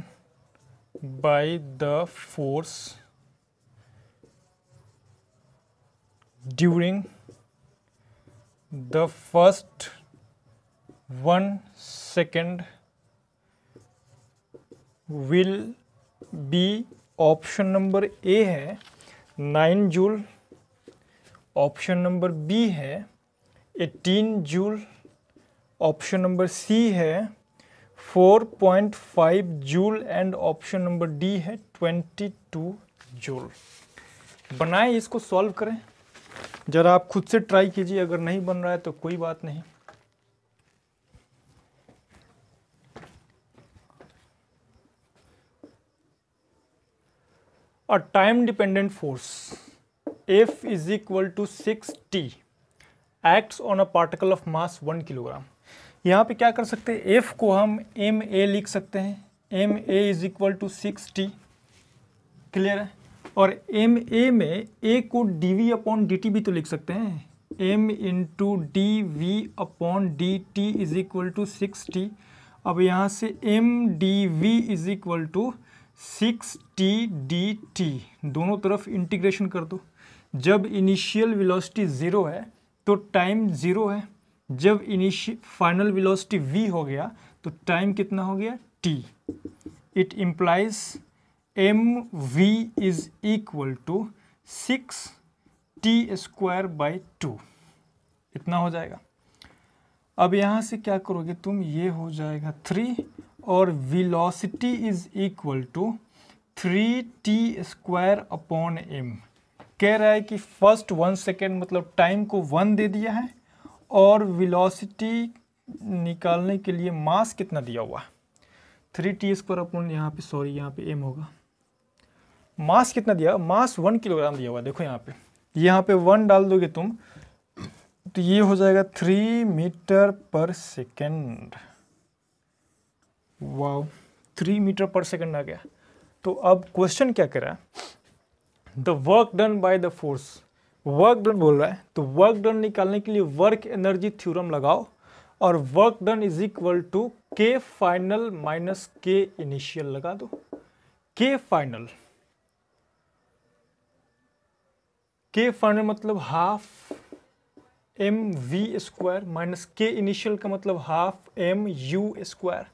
by the force during the first one second will be option number A है 9 joule option number B है 18 joule option number C है 4.5 joule and option number D है 22 joule बनाएं इसको solve करें ज़रा आप खुद से ट्राई कीजिए अगर नहीं बन रहा है तो कोई बात नहीं और time dependent force F is equal to six T acts on a particle of mass one kilogram यहाँ पे क्या कर सकते हैं एफ़ को हम एम ए लिख सकते हैं M A is equal to six T clear है और एम ए में ए को D V upon D T भी तो लिख सकते हैं M into D V upon D T is equal to six T अब यहाँ से M D V is equal to six T D T दोनों तरफ इंटीग्रेशन कर दो जब इनिशियल वेलोसिटी ज़ीरो है तो टाइम ज़ीरो है जब इनिशियल फाइनल वेलोसिटी वी हो गया तो टाइम कितना हो गया T it implies M V is equal to six T square by two इतना हो जाएगा अब यहाँ से क्या करोगे तुम ये हो जाएगा थ्री और velocity is equal to three T square upon M कह रहा है कि फर्स्ट वन सेकेंड मतलब टाइम को वन दे दिया है और विलोसिटी निकालने के लिए मास कितना दिया हुआ है थ्री टी स्क्वायर अपन यहाँ पे सॉरी यहाँ पे एम होगा मास कितना दिया मास वन किलोग्राम दिया हुआ देखो यहाँ पे यहाँ पे वन डाल दोगे तुम तो ये हो जाएगा three metre per second wow three metre per second आ गया तो अब क्वेश्चन क्या करा है the work done by the force work done बोल रहा है तो वर्क डन निकालने के लिए वर्क एनर्जी थ्योरम लगाओ और work done is equal to K final minus K initial लगा दो के फाइनल के फाइनल मतलब half M V square minus K initial का मतलब half M U square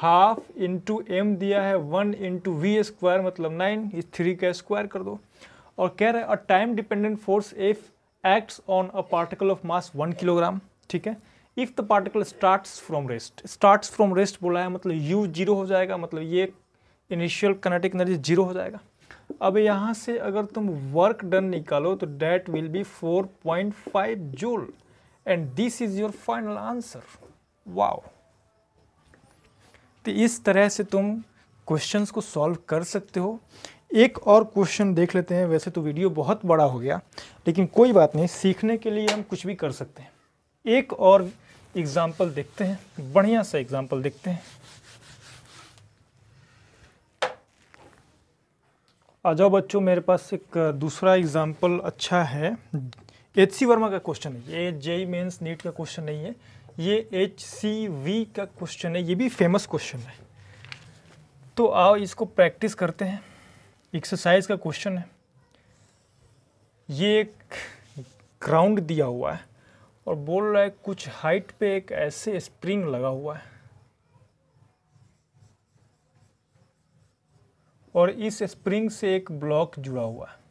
half into M दिया है one into V square मतलब nine इस three का स्क्वायर कर दो और कह रहे हैं a time dependent force if acts on a particle of mass one kilogram ठीक है if the particle starts from rest starts from rest बोला है मतलब यू जीरो हो जाएगा मतलब ये इनिशियल कनेटिक एनर्जी जीरो हो जाएगा अब यहाँ से अगर तुम वर्क डन निकालो तो that will be four point five joule and this is your final answer wow तो इस तरह से तुम क्वेश्चंस को सॉल्व कर सकते हो एक और क्वेश्चन देख लेते हैं वैसे तो वीडियो बहुत बड़ा हो गया लेकिन कोई बात नहीं सीखने के लिए हम कुछ भी कर सकते हैं एक और एग्ज़ाम्पल देखते हैं बढ़िया सा एग्ज़ाम्पल देखते हैं आ जाओ बच्चों मेरे पास एक दूसरा एग्ज़ाम्पल अच्छा है एच सी वर्मा का क्वेश्चन है ये जेई मेंस नीट का क्वेश्चन नहीं है ये एच सी वी का क्वेश्चन है ये भी फेमस क्वेश्चन है तो आओ इसको प्रैक्टिस करते हैं एक्सरसाइज का क्वेश्चन है ये एक ग्राउंड दिया हुआ है और बोल रहा है कुछ हाइट पे एक ऐसे स्प्रिंग लगा हुआ है और इस स्प्रिंग से एक ब्लॉक जुड़ा हुआ है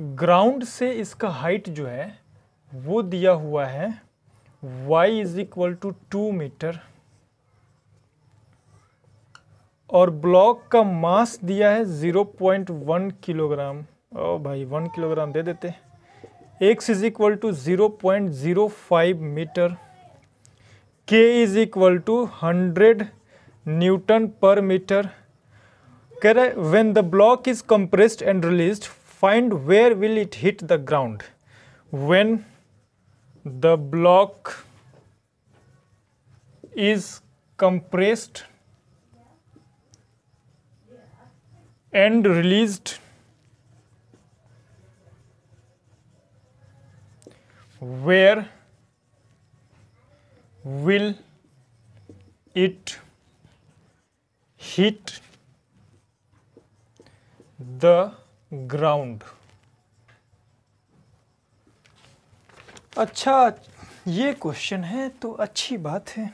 ग्राउंड से इसका हाइट जो है वो दिया हुआ है y is equal to two metre और ब्लॉक का मास दिया है ज़ीरो पॉइंट वन किलोग्राम ओ भाई वन किलोग्राम दे देते x is equal to zero point zero five metre k is equal to hundred newton per metre कह रहे when the block is compressed and release find where will it hit the ground when the block is compressed and released where will it hit the ground अच्छा ये question है तो अच्छी बात है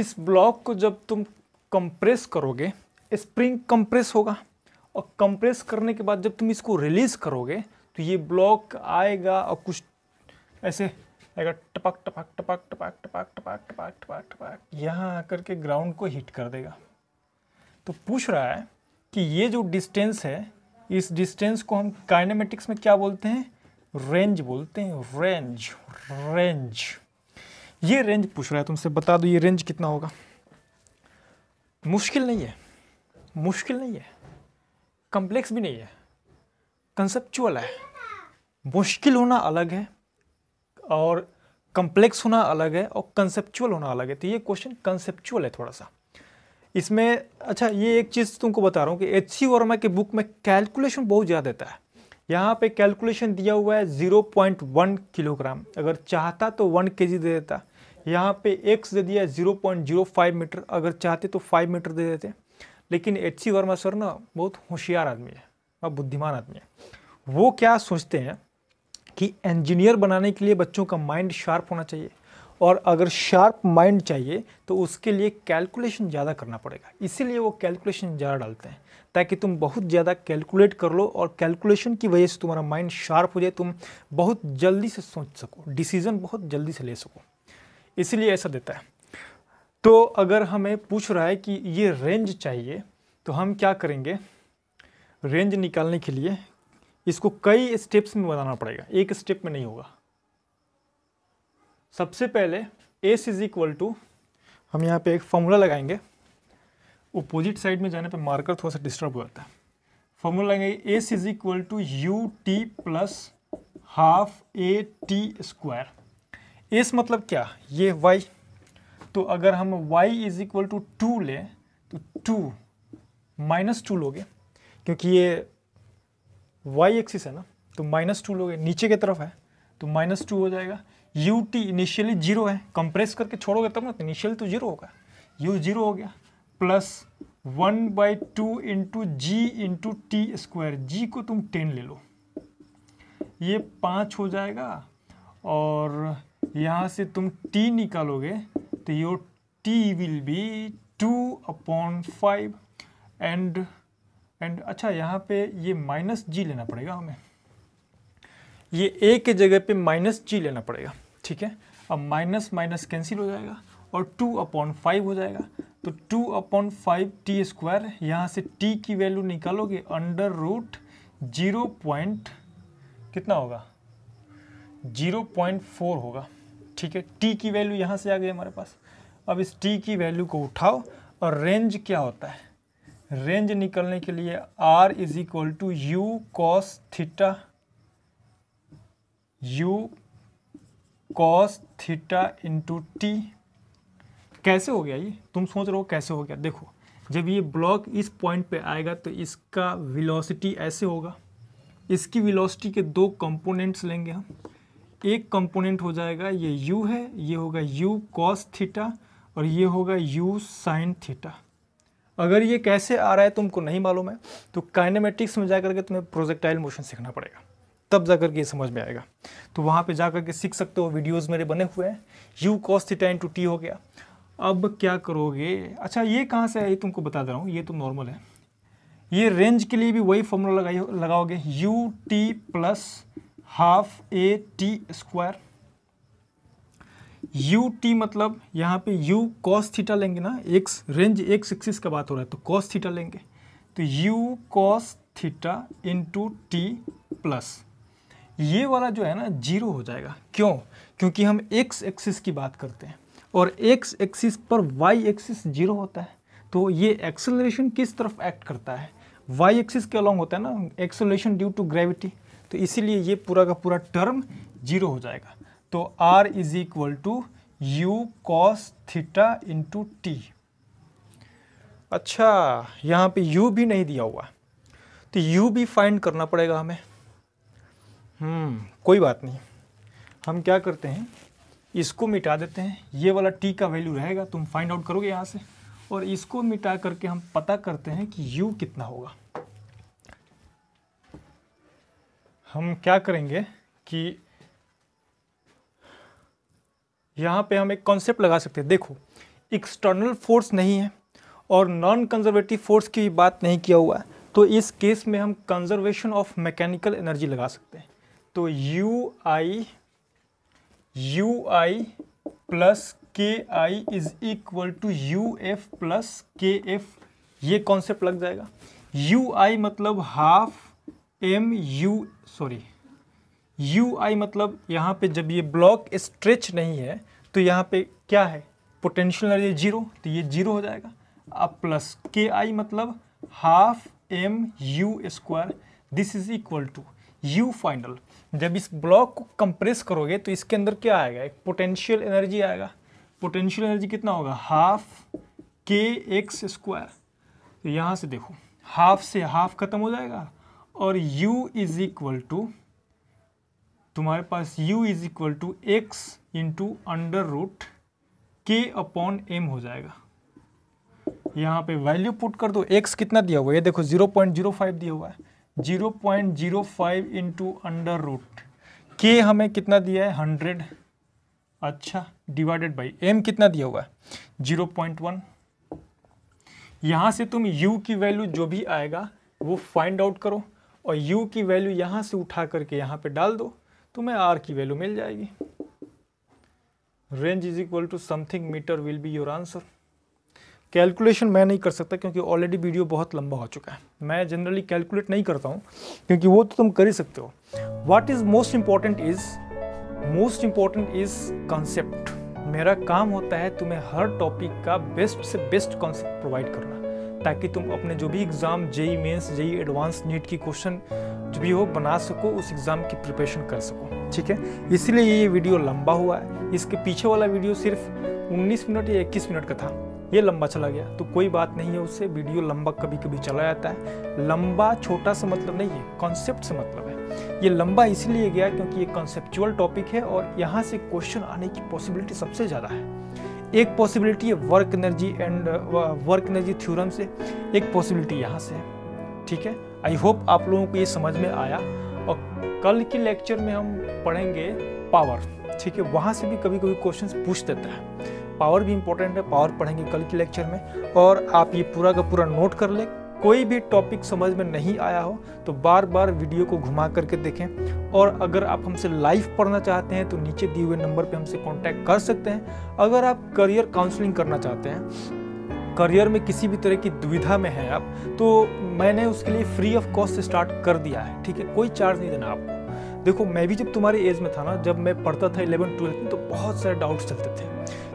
इस ब्लॉक को जब तुम कंप्रेस करोगे स्प्रिंग कंप्रेस होगा और कंप्रेस करने के बाद जब तुम इसको रिलीज़ करोगे तो ये ब्लॉक आएगा और कुछ ऐसे आएगा टपक टपक टपक टपक टपक टपक टपक टपक टपक यहाँ आकर के ग्राउंड को हिट कर देगा तो पूछ रहा है कि ये जो डिस्टेंस है इस डिस्टेंस को हम काइनेमेटिक्स में क्या बोलते हैं रेंज बोलते हैं रेंज रेंज ये रेंज पूछ रहा है तुमसे बता दो ये रेंज कितना होगा मुश्किल नहीं है मुश्किल नहीं है कंप्लेक्स भी नहीं है कंसेप्चुअल है मुश्किल होना अलग है और कंप्लेक्स होना अलग है और कंसेप्चुअल होना अलग है तो ये क्वेश्चन कंसेप्चुअल है थोड़ा सा इसमें अच्छा ये एक चीज़ तुमको बता रहा हूँ कि एच सी वर्मा की बुक में कैलकुलेशन बहुत ज़्यादा देता है यहाँ पे कैलकुलेशन दिया हुआ है ज़ीरो पॉइंट वन किलोग्राम अगर चाहता तो वन के जी दे देता यहाँ पे एक्स दे दिया है zero point zero five metre अगर चाहते तो फाइव मीटर दे देते लेकिन एच सी वर्मा सर ना बहुत होशियार आदमी है और बुद्धिमान आदमी है वो क्या सोचते हैं कि इंजीनियर बनाने के लिए बच्चों का माइंड शार्प होना चाहिए और अगर शार्प माइंड चाहिए तो उसके लिए कैलकुलेशन ज़्यादा करना पड़ेगा इसीलिए वो कैलकुलेशन ज़्यादा डालते हैं ताकि तुम बहुत ज़्यादा कैलकुलेट कर लो और कैलकुलेशन की वजह से तुम्हारा माइंड शार्प हो जाए तुम बहुत जल्दी से सोच सको डिसीज़न बहुत जल्दी से ले सको इसीलिए ऐसा देता है तो अगर हमें पूछ रहा है कि ये रेंज चाहिए तो हम क्या करेंगे रेंज निकालने के लिए इसको कई स्टेप्स में बनाना पड़ेगा एक स्टेप में नहीं होगा सबसे पहले एस इज इक्वल टू हम यहाँ पे एक फॉर्मूला लगाएंगे ओपोजिट साइड में जाने पे मार्कर थोड़ा सा डिस्टर्ब हो जाता है फॉर्मूला लगाएंगे S is equal to U T plus half A T square S मतलब क्या ये वाई तो अगर हम Y is equal to two लें तो टू माइनस टू लोगे क्योंकि ये वाई एक्सिस है ना तो माइनस टू लोगे नीचे की तरफ है तो माइनस टू हो जाएगा यू टी इनिशियली जीरो है कंप्रेस करके छोड़ोगे तब ना इनिशियल तो जीरो तो होगा यू जीरो हो गया plus one by two into G into T square G को तुम टेन ले लो ये पाँच हो जाएगा और यहाँ से तुम टी निकालोगे तो your T will be two upon five and and अच्छा यहाँ पे ये माइनस जी लेना पड़ेगा हमें ये ए के जगह पे माइनस जी लेना पड़ेगा ठीक है अब माइनस माइनस कैंसिल हो जाएगा और टू अपॉन फाइव हो जाएगा तो two upon five T square यहाँ से टी की वैल्यू निकालोगे अंडर रूट जीरो पॉइंट कितना होगा जीरो पॉइंट फोर होगा ठीक है टी की वैल्यू यहाँ से आ गई हमारे पास अब इस टी की वैल्यू को उठाओ और रेंज क्या होता है रेंज निकलने के लिए R is equal to U cos theta U cos theta into T कैसे हो गया ये तुम सोच रहे हो कैसे हो गया देखो जब ये ब्लॉक इस पॉइंट पे आएगा तो इसका विलोसिटी ऐसे होगा इसकी विलोसिटी के दो कंपोनेंट्स लेंगे हम एक कंपोनेंट हो जाएगा ये यू है ये होगा यू कॉस थीटा और ये होगा यू साइन थीटा अगर ये कैसे आ रहा है तुमको नहीं मालूम है तो काइनेमेटिक्स में जा करके तुम्हें प्रोजेक्टाइल मोशन सीखना पड़ेगा तब जाकर के ये समझ में आएगा तो वहाँ पे जाकर के सीख सकते हो वीडियोस मेरे बने हुए हैं U cos theta into T हो गया अब क्या करोगे अच्छा ये कहाँ से है ये तुमको बता दे रहा हूँ ये तो नॉर्मल है ये रेंज के लिए भी वही फॉर्मूला लगाई लगाओगे U T plus half A T square U T मतलब यहाँ पे यू कॉस थीटा लेंगे ना एक्स रेंज एक्स एक्सिस का बात हो रहा है तो कॉस थीटा लेंगे तो U cos theta into T plus ये वाला जो है ना जीरो हो जाएगा क्यों क्योंकि हम एक्स एक्सिस की बात करते हैं और एक्स एक्सिस पर वाई एक्सिस जीरो होता है तो ये एक्सेलरेशन किस तरफ एक्ट करता है वाई एक्सिस के अलॉन्ग होता है ना एक्सेलरेशन ड्यू टू ग्रेविटी तो इसीलिए ये पूरा का पूरा टर्म जीरो हो जाएगा तो R is equal to U cos theta into T अच्छा यहाँ पे यू भी नहीं दिया हुआ तो यू भी फाइंड करना पड़ेगा हमें हम्म, कोई बात नहीं हम क्या करते हैं इसको मिटा देते हैं ये वाला टी का वैल्यू रहेगा तुम फाइंड आउट करोगे यहाँ से और इसको मिटा करके हम पता करते हैं कि यू कितना होगा हम क्या करेंगे कि यहाँ पे हम एक कॉन्सेप्ट लगा सकते हैं देखो एक्सटर्नल फोर्स नहीं है और नॉन कंजर्वेटिव फोर्स की भी बात नहीं किया हुआ है तो इस केस में हम कंजर्वेशन ऑफ मैकेनिकल एनर्जी लगा सकते हैं तो U I U I plus K I is equal to U F plus K F ये कॉन्सेप्ट लग जाएगा यू आई मतलब half M U sorry U I मतलब यहाँ पे जब ये ब्लॉक स्ट्रेच नहीं है तो यहाँ पे क्या है पोटेंशियल एनर्जी जीरो तो ये जीरो हो जाएगा अब प्लस के आई मतलब half M U square this is equal to U final जब इस ब्लॉक को कंप्रेस करोगे तो इसके अंदर क्या आएगा एक पोटेंशियल एनर्जी आएगा पोटेंशियल एनर्जी कितना होगा हाफ के एक्स स्क्वायर तो यहाँ से देखो हाफ से हाफ खत्म हो जाएगा और u इज इक्वल टू तुम्हारे पास u is equal to X into under root K upon M हो जाएगा यहाँ पे वैल्यू पुट कर दो x कितना दिया हुआ है ये देखो 0.05 दिया हुआ है zero point zero five into under root K हमें कितना दिया है हंड्रेड अच्छा डिवाइडेड बाई एम कितना दिया हुआ है जीरो पॉइंट वन यहाँ से तुम u की वैल्यू जो भी आएगा वो फाइंड आउट करो और u की वैल्यू यहाँ से उठा करके यहाँ पे डाल दो तुम्हें तो आर की वैल्यू मिल जाएगी range is equal to something metre will be your answer calculation मैं नहीं कर सकता क्योंकि ऑलरेडी वीडियो बहुत लंबा हो चुका है मैं जनरली कैलकुलेट नहीं करता हूँ क्योंकि वो तो तुम कर ही सकते हो what is most important is most important is concept मेरा काम होता है तुम्हें हर टॉपिक का बेस्ट से बेस्ट कॉन्सेप्ट प्रोवाइड करना ताकि तुम अपने जो भी exam JEE mains JEE advance NEET की क्वेश्चन जो भी हो बना सको उस एग्ज़ाम की प्रिपरेशन कर सको ठीक है इसलिए ये वीडियो लंबा हुआ है इसके पीछे वाला वीडियो सिर्फ 19 मिनट या 21 मिनट का था ये लंबा चला गया तो कोई बात नहीं है उससे वीडियो लंबा कभी कभी चला जाता है लंबा छोटा सा मतलब नहीं है कॉन्सेप्ट से मतलब है ये लंबा इसलिए गया क्योंकि ये कॉन्सेप्चुअल टॉपिक है और यहाँ से क्वेश्चन आने की पॉसिबिलिटी सबसे ज़्यादा है एक पॉसिबिलिटी है work energy and work energy theorem से एक पॉसिबिलिटी यहाँ से है ठीक है आई होप आप लोगों को ये समझ में आया और कल के लेक्चर में हम पढ़ेंगे पावर ठीक है वहाँ से भी कभी कभी क्वेश्चन पूछ देता है पावर भी इंपॉर्टेंट है पावर पढ़ेंगे कल के लेक्चर में और आप ये पूरा का पूरा नोट कर लें कोई भी टॉपिक समझ में नहीं आया हो तो बार बार वीडियो को घुमा करके देखें और अगर आप हमसे लाइव पढ़ना चाहते हैं तो नीचे दिए हुए नंबर पर हमसे कॉन्टैक्ट कर सकते हैं अगर आप करियर काउंसलिंग करना चाहते हैं करियर में किसी भी तरह की दुविधा में हैं आप तो मैंने उसके लिए फ्री ऑफ कॉस्ट स्टार्ट कर दिया है ठीक है कोई चार्ज नहीं देना आपको देखो मैं भी जब तुम्हारे एज में था ना जब मैं पढ़ता था इलेवन ट्वेल्थ में तो बहुत सारे डाउट्स चलते थे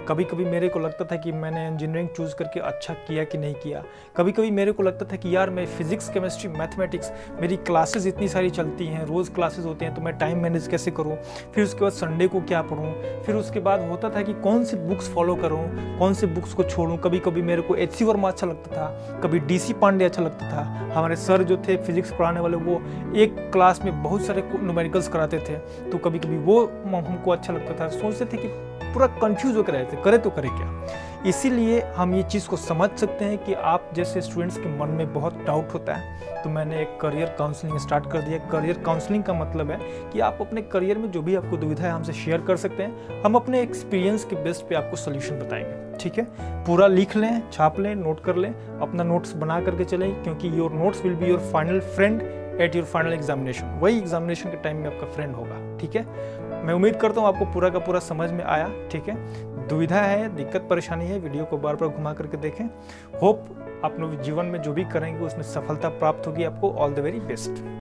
कभी कभी मेरे को लगता था कि मैंने इंजीनियरिंग चूज़ करके अच्छा किया कि नहीं किया कभी कभी मेरे को लगता था कि यार मैं फिज़िक्स केमिस्ट्री मैथमेटिक्स मेरी क्लासेस इतनी सारी चलती हैं रोज़ क्लासेस होते हैं तो मैं टाइम मैनेज कैसे करूँ फिर उसके बाद संडे को क्या पढूँ फिर उसके बाद होता था कि कौन सी बुक्स फॉलो करूँ कौन से बुक्स को छोड़ूँ कभी कभी मेरे को एच सी वर्मा अच्छा लगता था कभी डी सी पांडे अच्छा लगता था हमारे सर जो थे फिजिक्स पढ़ाने वाले वो एक क्लास में बहुत सारे नोमेरिकल्स कराते थे तो कभी कभी वो हमको अच्छा लगता था सोचते थे कि पूरा कंफ्यूज होकर रहते करे तो करे क्या इसीलिए हम ये चीज़ को समझ सकते हैं कि आप जैसे स्टूडेंट्स के मन में बहुत डाउट होता है तो मैंने एक करियर काउंसलिंग स्टार्ट कर दिया करियर काउंसलिंग का मतलब है कि आप अपने करियर में जो भी आपको दुविधा है हमसे शेयर कर सकते हैं हम अपने एक्सपीरियंस के बेस्ट पे आपको सोल्यूशन बताएंगे ठीक है पूरा लिख लें छाप लें नोट कर लें अपना नोट्स बना करके चलें क्योंकि your notes will be your final friend at your final examination वही एग्जामिनेशन के टाइम में आपका फ्रेंड होगा ठीक है मैं उम्मीद करता हूँ आपको पूरा का पूरा समझ में आया ठीक है दुविधा है दिक्कत परेशानी है वीडियो को बार बार घुमा करके देखें होप अपने जीवन में जो भी करेंगे उसमें सफलता प्राप्त होगी आपको ऑल द वेरी बेस्ट